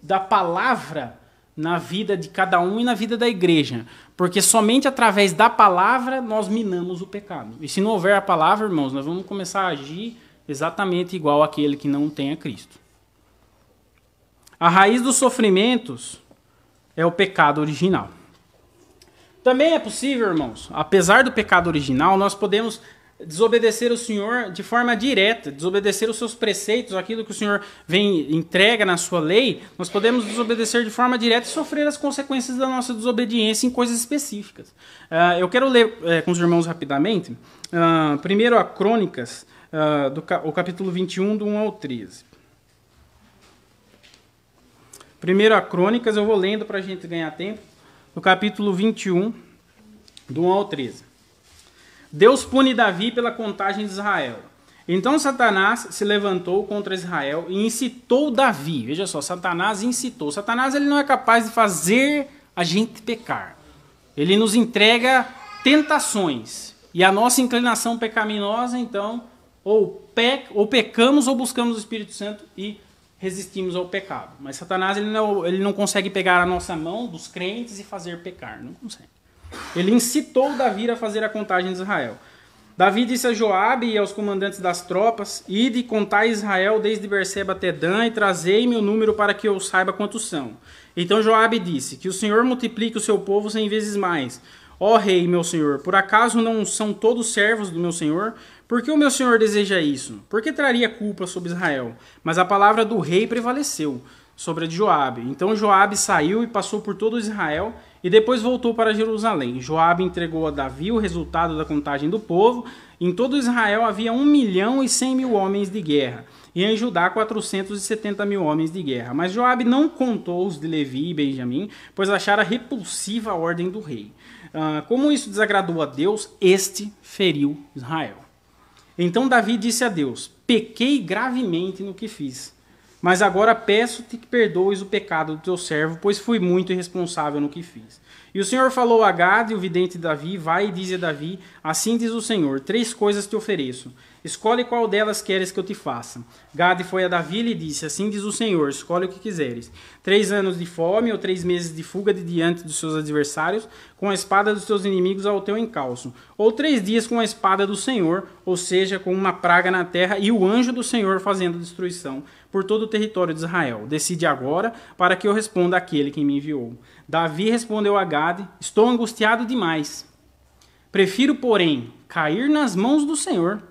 da palavra na vida de cada um e na vida da igreja. Porque somente através da palavra nós minamos o pecado. E se não houver a palavra, irmãos, nós vamos começar a agir exatamente igual aquele que não tem a Cristo. A raiz dos sofrimentos é o pecado original. Também é possível, irmãos, apesar do pecado original, nós podemos desobedecer o Senhor de forma direta, desobedecer os seus preceitos, aquilo que o Senhor vem entrega na sua lei, nós podemos desobedecer de forma direta e sofrer as consequências da nossa desobediência em coisas específicas. Uh, eu quero ler é, com os irmãos rapidamente, uh, primeiro a Crônicas, uh, do o capítulo 21, do 1 ao 13. Primeiro a Crônicas, eu vou lendo para a gente ganhar tempo, do capítulo 21, do 1 ao 13. Deus pune Davi pela contagem de Israel. Então Satanás se levantou contra Israel e incitou Davi. Veja só, Satanás incitou. Satanás ele não é capaz de fazer a gente pecar. Ele nos entrega tentações. E a nossa inclinação pecaminosa, então, ou, pec ou pecamos ou buscamos o Espírito Santo e resistimos ao pecado. Mas Satanás ele não, ele não consegue pegar a nossa mão dos crentes e fazer pecar. Não consegue. Ele incitou Davi a fazer a contagem de Israel. Davi disse a Joabe e aos comandantes das tropas: Ide contai Israel desde Berseba até Dan e trazei-me o número para que eu saiba quantos são. Então Joabe disse: Que o Senhor multiplique o seu povo cem vezes mais. Ó rei, meu senhor, por acaso não são todos servos do meu senhor? Por que o meu senhor deseja isso? Por que traria culpa sobre Israel? Mas a palavra do rei prevaleceu sobre Joabe. Então Joabe saiu e passou por todo Israel e depois voltou para Jerusalém. Joabe entregou a Davi o resultado da contagem do povo. Em todo Israel havia 1 milhão e 100 mil homens de guerra, e em Judá 470 mil homens de guerra. Mas Joabe não contou os de Levi e Benjamim, pois achara repulsiva a ordem do rei. Ah, como isso desagradou a Deus, este feriu Israel. Então Davi disse a Deus: Pequei gravemente no que fiz mas agora peço-te que perdoes o pecado do teu servo, pois fui muito irresponsável no que fiz. E o Senhor falou a Gad e o vidente Davi, vai e diz a Davi, assim diz o Senhor, três coisas te ofereço, escolhe qual delas queres que eu te faça. Gad foi a Davi e lhe disse, assim diz o Senhor, escolhe o que quiseres, três anos de fome ou três meses de fuga de diante dos seus adversários, com a espada dos teus inimigos ao teu encalço, ou três dias com a espada do Senhor, ou seja, com uma praga na terra e o anjo do Senhor fazendo destruição por todo o território de Israel. Decide agora para que eu responda aquele que me enviou. Davi respondeu a Gade: Estou angustiado demais. Prefiro, porém, cair nas mãos do Senhor,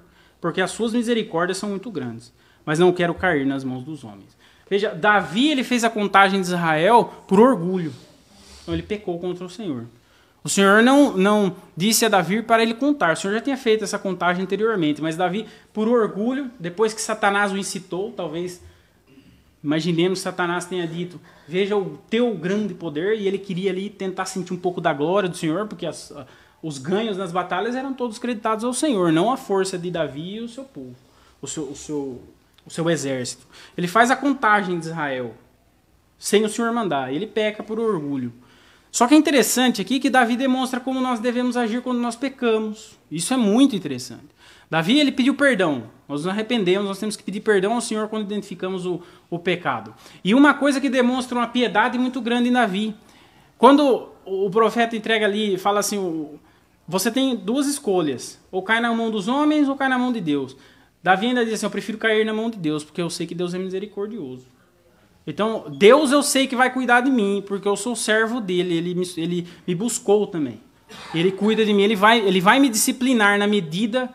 porque as suas misericórdias são muito grandes. Mas não quero cair nas mãos dos homens. Veja, Davi ele fez a contagem de Israel por orgulho. Então ele pecou contra o Senhor. O Senhor não, não disse a Davi para ele contar. O Senhor já tinha feito essa contagem anteriormente, mas Davi, por orgulho, depois que Satanás o incitou, talvez Imaginemos que Satanás tenha dito: Veja o teu grande poder, e ele queria ali tentar sentir um pouco da glória do Senhor, porque as, ah, os ganhos nas batalhas eram todos creditados ao Senhor, não à força de Davi e o seu povo, o seu, o seu, o seu exército. Ele faz a contagem de Israel, sem o Senhor mandar. Ele peca por orgulho. Só que é interessante aqui que Davi demonstra como nós devemos agir quando nós pecamos. Isso é muito interessante. Davi, ele pediu perdão. Nós nos arrependemos, nós temos que pedir perdão ao Senhor quando identificamos o, o pecado. E uma coisa que demonstra uma piedade muito grande em Davi. Quando o profeta entrega ali e fala assim: você tem duas escolhas, ou cai na mão dos homens ou cai na mão de Deus. Davi ainda diz assim: eu prefiro cair na mão de Deus, porque eu sei que Deus é misericordioso. Então, Deus eu sei que vai cuidar de mim, porque eu sou servo dele, ele me, ele me buscou também. Ele cuida de mim, ele vai, ele vai me disciplinar na medida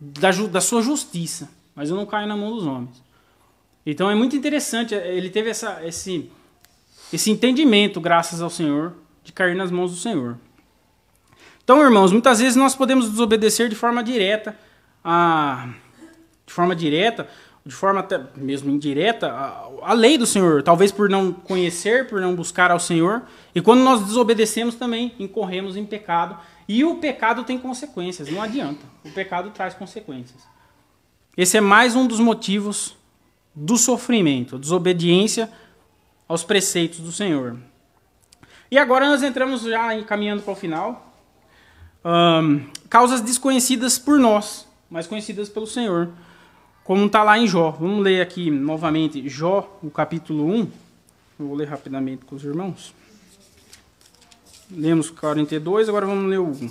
da, da sua justiça, mas eu não caio na mão dos homens. Então é muito interessante, é, ele teve essa, esse, esse entendimento, graças ao Senhor, de cair nas mãos do Senhor. Então, irmãos, muitas vezes nós podemos desobedecer de forma direta, a, de forma direta, de forma até mesmo indireta, a, a lei do Senhor, talvez por não conhecer, por não buscar ao Senhor. E quando nós desobedecemos também, incorremos em pecado e o pecado tem consequências, não adianta. O pecado traz consequências. Esse é mais um dos motivos do sofrimento, a desobediência aos preceitos do Senhor. E agora nós entramos já encaminhando para o final. Um, causas desconhecidas por nós, mas conhecidas pelo Senhor. Como está lá em Jó. Vamos ler aqui novamente Jó, o capítulo 1. vou ler rapidamente com os irmãos. Lemos 42, agora vamos ler o 1.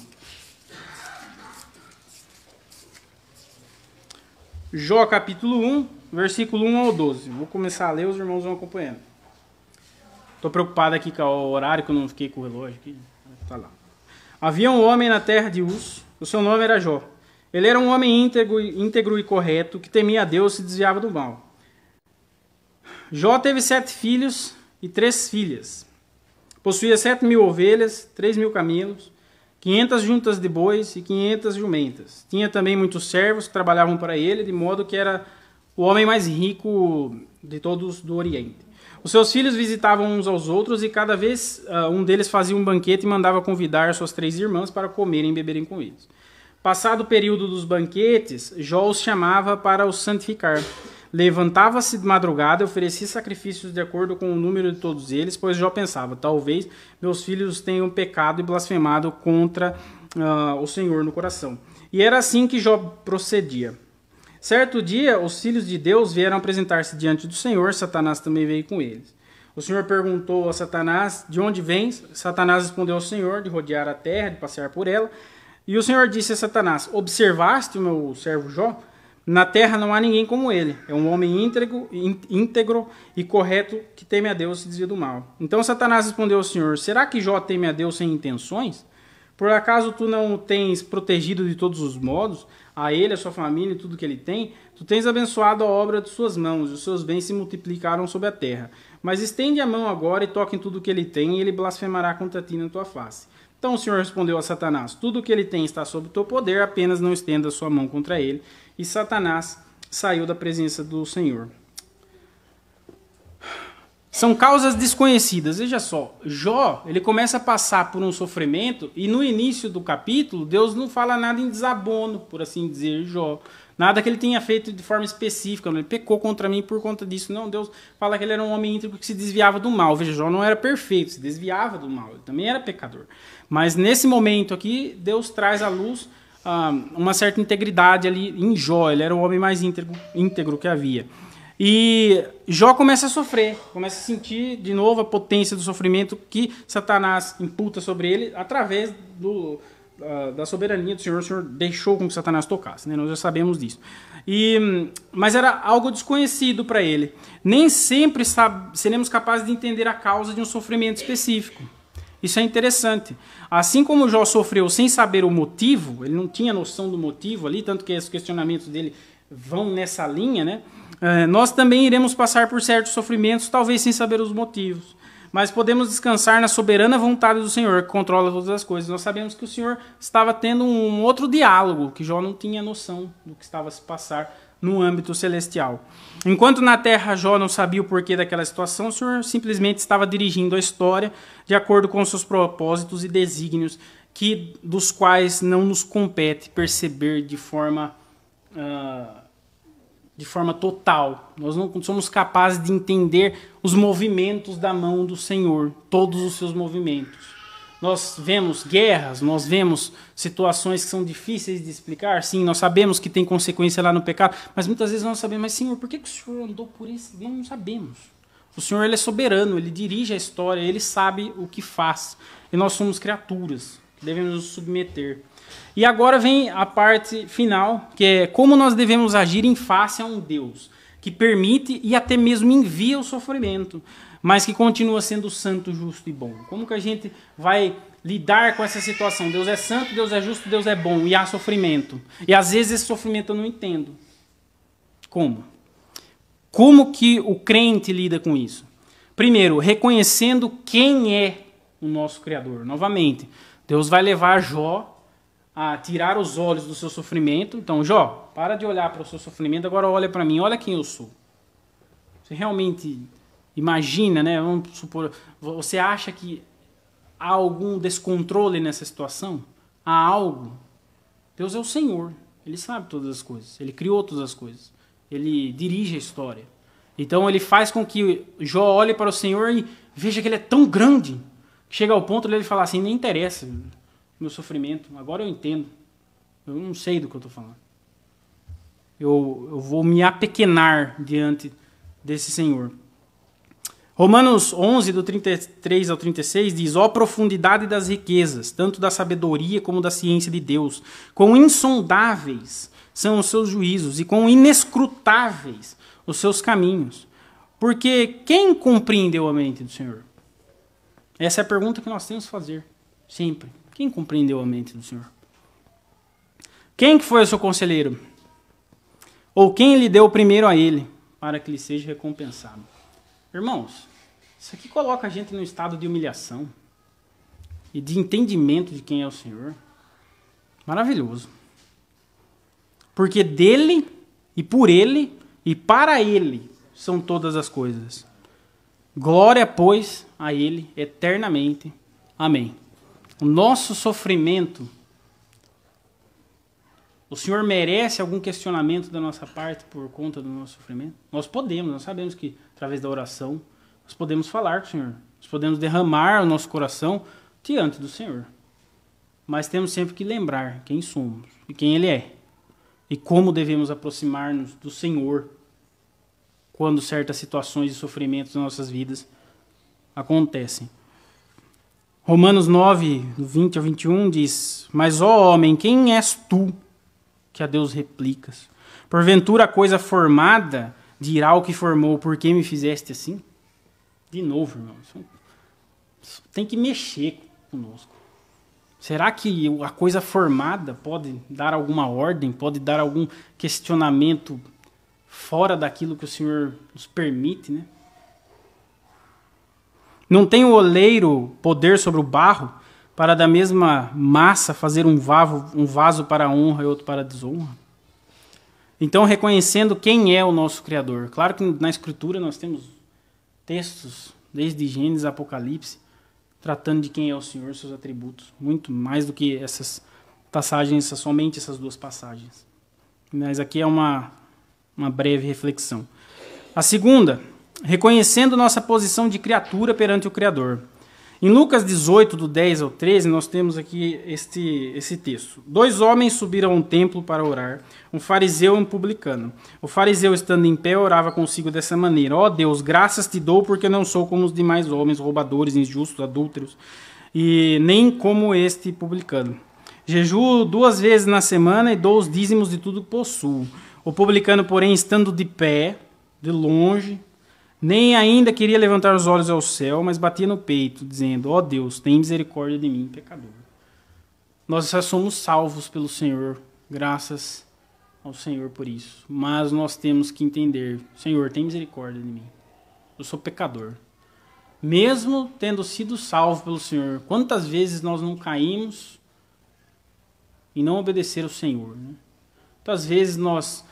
Jó capítulo 1, versículo 1 ao 12. Vou começar a ler, os irmãos vão acompanhando. Estou preocupado aqui com o horário, que eu não fiquei com o relógio. Aqui. Tá lá. Havia um homem na terra de Uz, o seu nome era Jó. Ele era um homem íntegro, íntegro e correto, que temia a Deus e se desviava do mal. Jó teve sete filhos e três filhas. Possuía 7 mil ovelhas, 3 mil camelos, 500 juntas de bois e 500 jumentas. Tinha também muitos servos que trabalhavam para ele, de modo que era o homem mais rico de todos do Oriente. Os seus filhos visitavam uns aos outros e cada vez uh, um deles fazia um banquete e mandava convidar suas três irmãs para comerem e beberem com eles. Passado o período dos banquetes, Jó os chamava para os santificar Levantava-se de madrugada, oferecia sacrifícios de acordo com o número de todos eles, pois Jó pensava: talvez meus filhos tenham pecado e blasfemado contra uh, o Senhor no coração. E era assim que Jó procedia. Certo dia, os filhos de Deus vieram apresentar-se diante do Senhor, Satanás também veio com eles. O Senhor perguntou a Satanás: De onde vens? Satanás respondeu ao Senhor: De rodear a terra, de passear por ela. E o Senhor disse a Satanás: Observaste o meu servo Jó? Na terra não há ninguém como ele. É um homem íntegro, íntegro e correto que teme a Deus e desvia do mal. Então Satanás respondeu ao Senhor: Será que Jó teme a Deus sem intenções? Por acaso tu não o tens protegido de todos os modos, a ele, a sua família e tudo que ele tem? Tu tens abençoado a obra de suas mãos, e os seus bens se multiplicaram sobre a terra. Mas estende a mão agora e toque em tudo que ele tem, e ele blasfemará contra ti na tua face. Então o Senhor respondeu a Satanás: Tudo o que ele tem está sob o teu poder, apenas não estenda sua mão contra ele. E Satanás saiu da presença do Senhor. São causas desconhecidas. Veja só, Jó, ele começa a passar por um sofrimento e no início do capítulo, Deus não fala nada em desabono, por assim dizer, Jó. Nada que ele tenha feito de forma específica, ele pecou contra mim por conta disso. Não, Deus fala que ele era um homem íntegro que se desviava do mal. Veja, Jó não era perfeito, se desviava do mal, ele também era pecador. Mas nesse momento aqui, Deus traz à luz ah, uma certa integridade ali em Jó. Ele era o homem mais íntegro, íntegro que havia. E Jó começa a sofrer, começa a sentir de novo a potência do sofrimento que Satanás imputa sobre ele através do, ah, da soberania do Senhor. O Senhor deixou com que Satanás tocasse, né? nós já sabemos disso. E, mas era algo desconhecido para ele. Nem sempre sabe, seremos capazes de entender a causa de um sofrimento específico. Isso é interessante. Assim como Jó sofreu sem saber o motivo, ele não tinha noção do motivo ali, tanto que os questionamentos dele vão nessa linha, né? É, nós também iremos passar por certos sofrimentos, talvez sem saber os motivos. Mas podemos descansar na soberana vontade do Senhor, que controla todas as coisas. Nós sabemos que o Senhor estava tendo um outro diálogo, que Jó não tinha noção do que estava se passar no âmbito celestial. Enquanto na terra Jó não sabia o porquê daquela situação, o Senhor simplesmente estava dirigindo a história de acordo com seus propósitos e desígnios, que dos quais não nos compete perceber de forma uh, de forma total. Nós não somos capazes de entender os movimentos da mão do Senhor, todos os seus movimentos. Nós vemos guerras, nós vemos situações que são difíceis de explicar. Sim, nós sabemos que tem consequência lá no pecado, mas muitas vezes nós sabemos, mas Senhor, por que, que o Senhor andou por esse? Não, não sabemos. O Senhor ele é soberano, ele dirige a história, ele sabe o que faz. E nós somos criaturas, que devemos nos submeter. E agora vem a parte final, que é como nós devemos agir em face a um Deus que permite e até mesmo envia o sofrimento mas que continua sendo santo, justo e bom. Como que a gente vai lidar com essa situação? Deus é santo, Deus é justo, Deus é bom e há sofrimento. E às vezes esse sofrimento eu não entendo. Como? Como que o crente lida com isso? Primeiro, reconhecendo quem é o nosso Criador. Novamente, Deus vai levar Jó a tirar os olhos do seu sofrimento. Então, Jó, para de olhar para o seu sofrimento, agora olha para mim, olha quem eu sou. Você realmente imagina, né? Vamos supor, você acha que há algum descontrole nessa situação? Há algo? Deus é o Senhor. Ele sabe todas as coisas. Ele criou todas as coisas. Ele dirige a história. Então ele faz com que Jó olhe para o Senhor e veja que ele é tão grande. Chega ao ponto de ele falar assim: nem interessa meu sofrimento. Agora eu entendo. Eu não sei do que eu estou falando. Eu, eu vou me apequenar diante desse Senhor. Romanos 11, do 33 ao 36, diz: Ó profundidade das riquezas, tanto da sabedoria como da ciência de Deus, quão insondáveis são os seus juízos e quão inescrutáveis os seus caminhos. Porque quem compreendeu a mente do Senhor? Essa é a pergunta que nós temos que fazer sempre. Quem compreendeu a mente do Senhor? Quem que foi o seu conselheiro? Ou quem lhe deu primeiro a ele, para que lhe seja recompensado? Irmãos, isso aqui coloca a gente num estado de humilhação e de entendimento de quem é o Senhor. Maravilhoso. Porque dele e por ele e para ele são todas as coisas. Glória, pois, a ele eternamente. Amém. O nosso sofrimento. O Senhor merece algum questionamento da nossa parte por conta do nosso sofrimento? Nós podemos, nós sabemos que através da oração nós podemos falar com o Senhor. Nós podemos derramar o nosso coração diante do Senhor. Mas temos sempre que lembrar quem somos e quem Ele é. E como devemos aproximar-nos do Senhor quando certas situações e sofrimentos nas nossas vidas acontecem. Romanos 9, 20 a 21 diz: Mas, ó homem, quem és tu que a Deus replicas? Porventura a coisa formada dirá o que formou, por que me fizeste assim? De novo, irmão, isso, é isso tem que mexer conosco. Será que a coisa formada pode dar alguma ordem, pode dar algum questionamento fora daquilo que o Senhor nos permite, né? Não tem o oleiro poder sobre o barro para da mesma massa fazer um, vavo, um vaso para honra e outro para desonra? Então, reconhecendo quem é o nosso Criador. Claro que na Escritura nós temos textos, desde Gênesis, Apocalipse, tratando de quem é o Senhor, seus atributos, muito mais do que essas passagens, somente essas duas passagens. Mas aqui é uma, uma breve reflexão. A segunda, reconhecendo nossa posição de criatura perante o Criador. Em Lucas 18, do 10 ao 13, nós temos aqui este, esse texto. Dois homens subiram a um templo para orar, um fariseu e um publicano. O fariseu, estando em pé, orava consigo dessa maneira: Ó oh Deus, graças te dou, porque não sou como os demais homens, roubadores, injustos, adúlteros, e nem como este publicano. Jejuo duas vezes na semana e dou os dízimos de tudo que possuo. O publicano, porém, estando de pé, de longe, nem ainda queria levantar os olhos ao céu, mas batia no peito, dizendo: Ó oh Deus, tem misericórdia de mim, pecador. Nós já somos salvos pelo Senhor, graças ao Senhor por isso. Mas nós temos que entender: Senhor, tem misericórdia de mim. Eu sou pecador. Mesmo tendo sido salvo pelo Senhor, quantas vezes nós não caímos em não obedecer ao Senhor? Né? Quantas vezes nós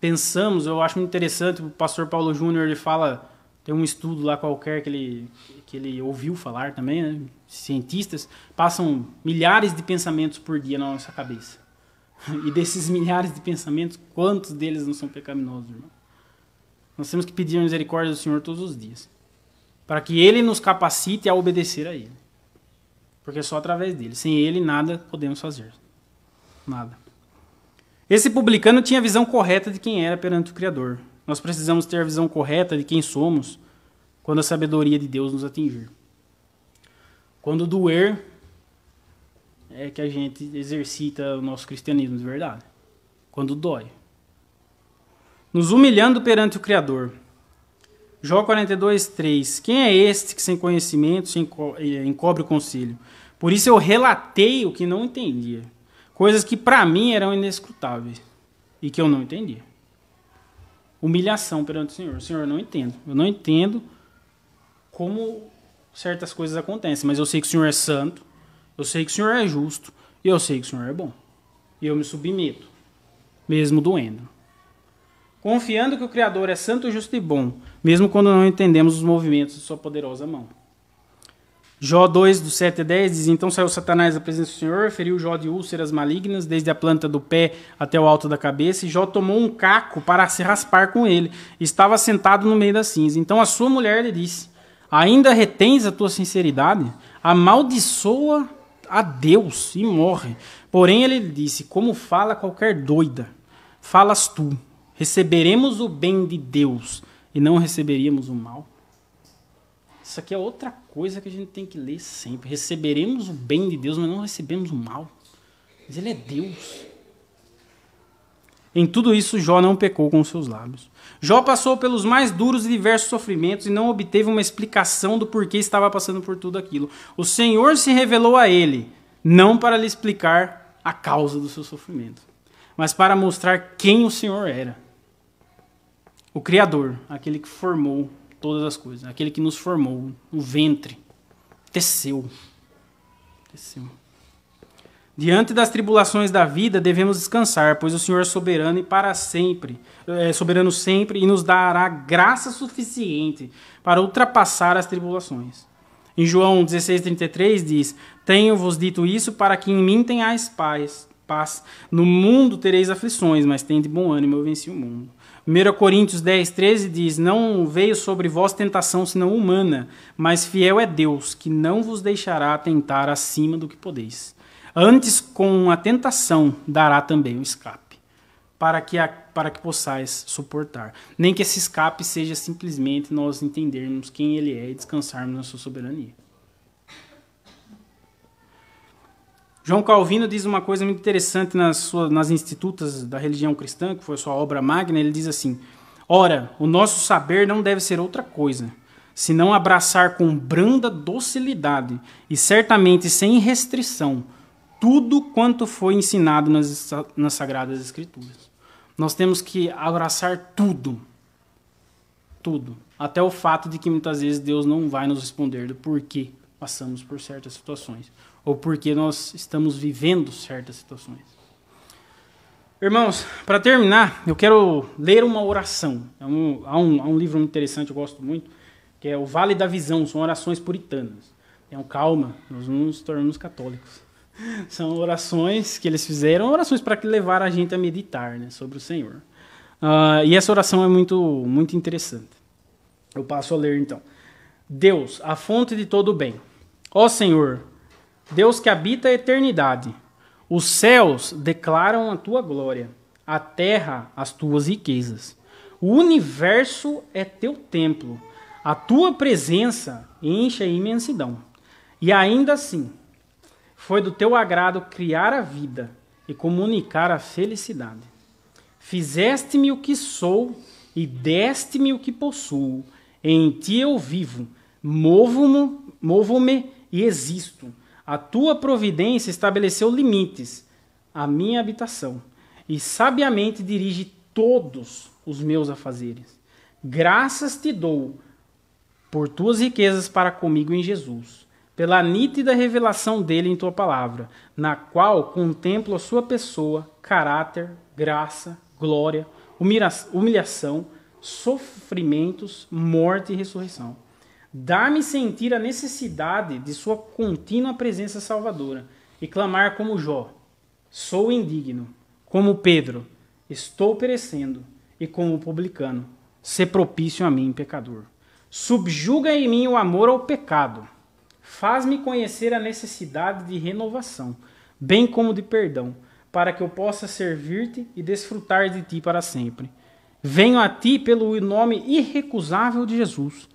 pensamos, eu acho muito interessante, o pastor Paulo Júnior, ele fala, tem um estudo lá qualquer que ele, que ele ouviu falar também, né? cientistas, passam milhares de pensamentos por dia na nossa cabeça. E desses milhares de pensamentos, quantos deles não são pecaminosos, irmão? Nós temos que pedir a misericórdia do Senhor todos os dias, para que Ele nos capacite a obedecer a Ele. Porque só através dele. Sem Ele, nada podemos fazer. Nada. Esse publicano tinha a visão correta de quem era perante o Criador. Nós precisamos ter a visão correta de quem somos quando a sabedoria de Deus nos atingir. Quando doer, é que a gente exercita o nosso cristianismo de verdade. Quando dói. Nos humilhando perante o Criador. Jó 42, 3. Quem é este que sem conhecimento se eh, encobre o conselho? Por isso eu relatei o que não entendia Coisas que para mim eram inescrutáveis e que eu não entendia. Humilhação perante o Senhor. Senhor, eu não entendo. Eu não entendo como certas coisas acontecem, mas eu sei que o Senhor é santo, eu sei que o Senhor é justo e eu sei que o Senhor é bom. E eu me submeto, mesmo doendo. Confiando que o Criador é santo, justo e bom, mesmo quando não entendemos os movimentos de Sua poderosa mão. Jó 2, do 7 a 10, diz: Então saiu Satanás da presença do Senhor, feriu Jó de úlceras malignas, desde a planta do pé até o alto da cabeça, e Jó tomou um caco para se raspar com ele. Estava sentado no meio da cinza. Então a sua mulher lhe disse: Ainda retens a tua sinceridade? Amaldiçoa a Deus e morre. Porém ele lhe disse: Como fala qualquer doida, falas tu. Receberemos o bem de Deus e não receberíamos o mal. Isso aqui é outra coisa que a gente tem que ler sempre. Receberemos o bem de Deus, mas não recebemos o mal. Mas Ele é Deus. Em tudo isso, Jó não pecou com seus lábios. Jó passou pelos mais duros e diversos sofrimentos e não obteve uma explicação do porquê estava passando por tudo aquilo. O Senhor se revelou a ele, não para lhe explicar a causa do seu sofrimento, mas para mostrar quem o Senhor era. O Criador, aquele que formou todas as coisas, né? aquele que nos formou, o ventre, teceu. teceu. Diante das tribulações da vida, devemos descansar, pois o Senhor é soberano e para sempre, é soberano sempre e nos dará graça suficiente para ultrapassar as tribulações. Em João 16:33 diz: Tenho-vos dito isso para que em mim tenhais paz. Paz. No mundo tereis aflições, mas tende bom ânimo, eu venci o mundo. 1 Coríntios 10, 13 diz: Não veio sobre vós tentação senão humana, mas fiel é Deus, que não vos deixará tentar acima do que podeis. Antes, com a tentação, dará também o escape, para que, a, para que possais suportar. Nem que esse escape seja simplesmente nós entendermos quem ele é e descansarmos na sua soberania. João Calvino diz uma coisa muito interessante nas, suas, nas Institutas da Religião Cristã, que foi sua obra magna, ele diz assim, Ora, o nosso saber não deve ser outra coisa, senão abraçar com branda docilidade e certamente sem restrição tudo quanto foi ensinado nas, nas Sagradas Escrituras. Nós temos que abraçar tudo, tudo, até o fato de que muitas vezes Deus não vai nos responder do porquê passamos por certas situações ou porque nós estamos vivendo certas situações. Irmãos, para terminar, eu quero ler uma oração. É um, há, um, há um livro muito interessante, eu gosto muito, que é O Vale da Visão, são orações puritanas. Então, calma, nós não nos tornamos católicos. São orações que eles fizeram, orações para levar a gente a meditar né, sobre o Senhor. Uh, e essa oração é muito, muito interessante. Eu passo a ler então. Deus, a fonte de todo o bem. Ó Senhor, Deus que habita a eternidade, os céus declaram a tua glória, a terra as tuas riquezas. O universo é teu templo, a tua presença enche a imensidão. E ainda assim, foi do teu agrado criar a vida e comunicar a felicidade. Fizeste-me o que sou e deste-me o que possuo. Em ti eu vivo, movo-me movo e existo. A tua providência estabeleceu limites à minha habitação e sabiamente dirige todos os meus afazeres. Graças te dou por tuas riquezas para comigo em Jesus, pela nítida revelação dele em tua palavra, na qual contemplo a sua pessoa, caráter, graça, glória, humilhação, sofrimentos, morte e ressurreição dá me sentir a necessidade de sua contínua presença salvadora e clamar como Jó: Sou indigno, como Pedro, estou perecendo, e como publicano, se propício a mim, pecador. Subjuga em mim o amor ao pecado. Faz-me conhecer a necessidade de renovação, bem como de perdão, para que eu possa servir-te e desfrutar de ti para sempre. Venho a ti pelo nome irrecusável de Jesus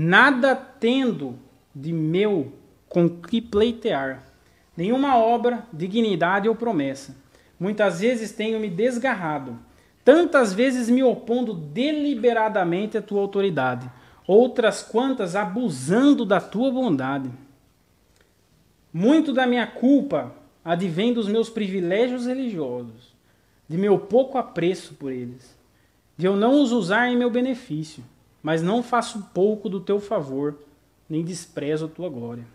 nada tendo de meu com que pleitear, nenhuma obra, dignidade ou promessa. Muitas vezes tenho me desgarrado, tantas vezes me opondo deliberadamente à tua autoridade, outras quantas abusando da tua bondade. Muito da minha culpa advém dos meus privilégios religiosos, de meu pouco apreço por eles, de eu não os usar em meu benefício mas não faço pouco do teu favor, nem desprezo a tua glória.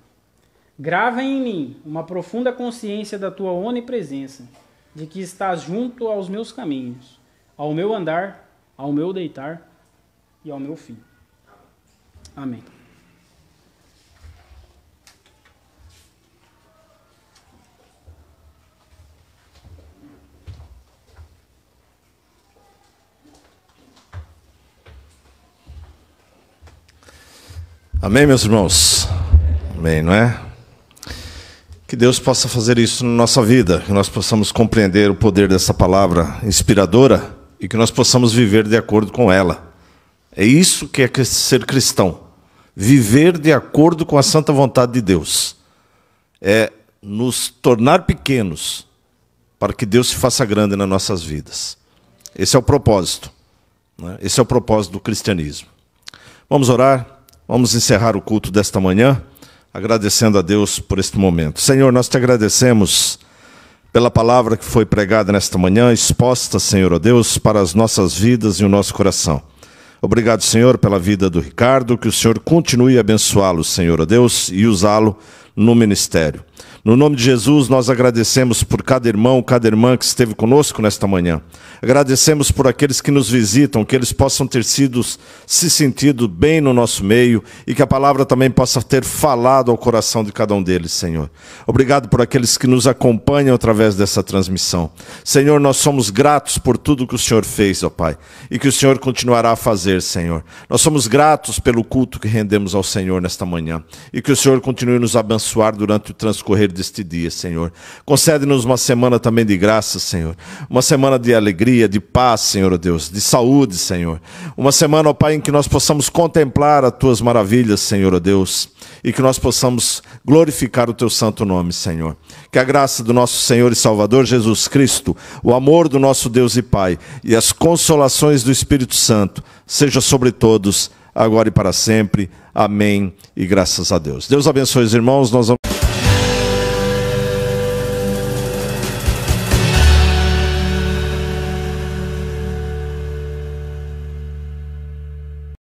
Grava em mim uma profunda consciência da tua onipresença, de que estás junto aos meus caminhos, ao meu andar, ao meu deitar e ao meu fim. Amém. Amém, meus irmãos? Amém, não é? Que Deus possa fazer isso na nossa vida, que nós possamos compreender o poder dessa palavra inspiradora e que nós possamos viver de acordo com ela. É isso que é ser cristão. Viver de acordo com a santa vontade de Deus. É nos tornar pequenos para que Deus se faça grande nas nossas vidas. Esse é o propósito. Né? Esse é o propósito do cristianismo. Vamos orar. Vamos encerrar o culto desta manhã agradecendo a Deus por este momento. Senhor, nós te agradecemos pela palavra que foi pregada nesta manhã, exposta, Senhor, a Deus, para as nossas vidas e o nosso coração. Obrigado, Senhor, pela vida do Ricardo, que o Senhor continue a abençoá-lo, Senhor, a Deus, e usá-lo no ministério. No nome de Jesus, nós agradecemos por cada irmão, cada irmã que esteve conosco nesta manhã. Agradecemos por aqueles que nos visitam, que eles possam ter sido se sentido bem no nosso meio e que a palavra também possa ter falado ao coração de cada um deles, Senhor. Obrigado por aqueles que nos acompanham através dessa transmissão. Senhor, nós somos gratos por tudo que o Senhor fez, ó Pai, e que o Senhor continuará a fazer, Senhor. Nós somos gratos pelo culto que rendemos ao Senhor nesta manhã e que o Senhor continue nos abençoar durante o transcorrer deste dia, Senhor. Concede-nos uma semana também de graça, Senhor. Uma semana de alegria alegria, de paz, Senhor Deus, de saúde, Senhor. Uma semana, ó Pai, em que nós possamos contemplar as tuas maravilhas, Senhor Deus, e que nós possamos glorificar o teu santo nome, Senhor. Que a graça do nosso Senhor e Salvador Jesus Cristo, o amor do nosso Deus e Pai e as consolações do Espírito Santo seja sobre todos, agora e para sempre. Amém. E graças a Deus. Deus abençoe os irmãos. Nós vamos...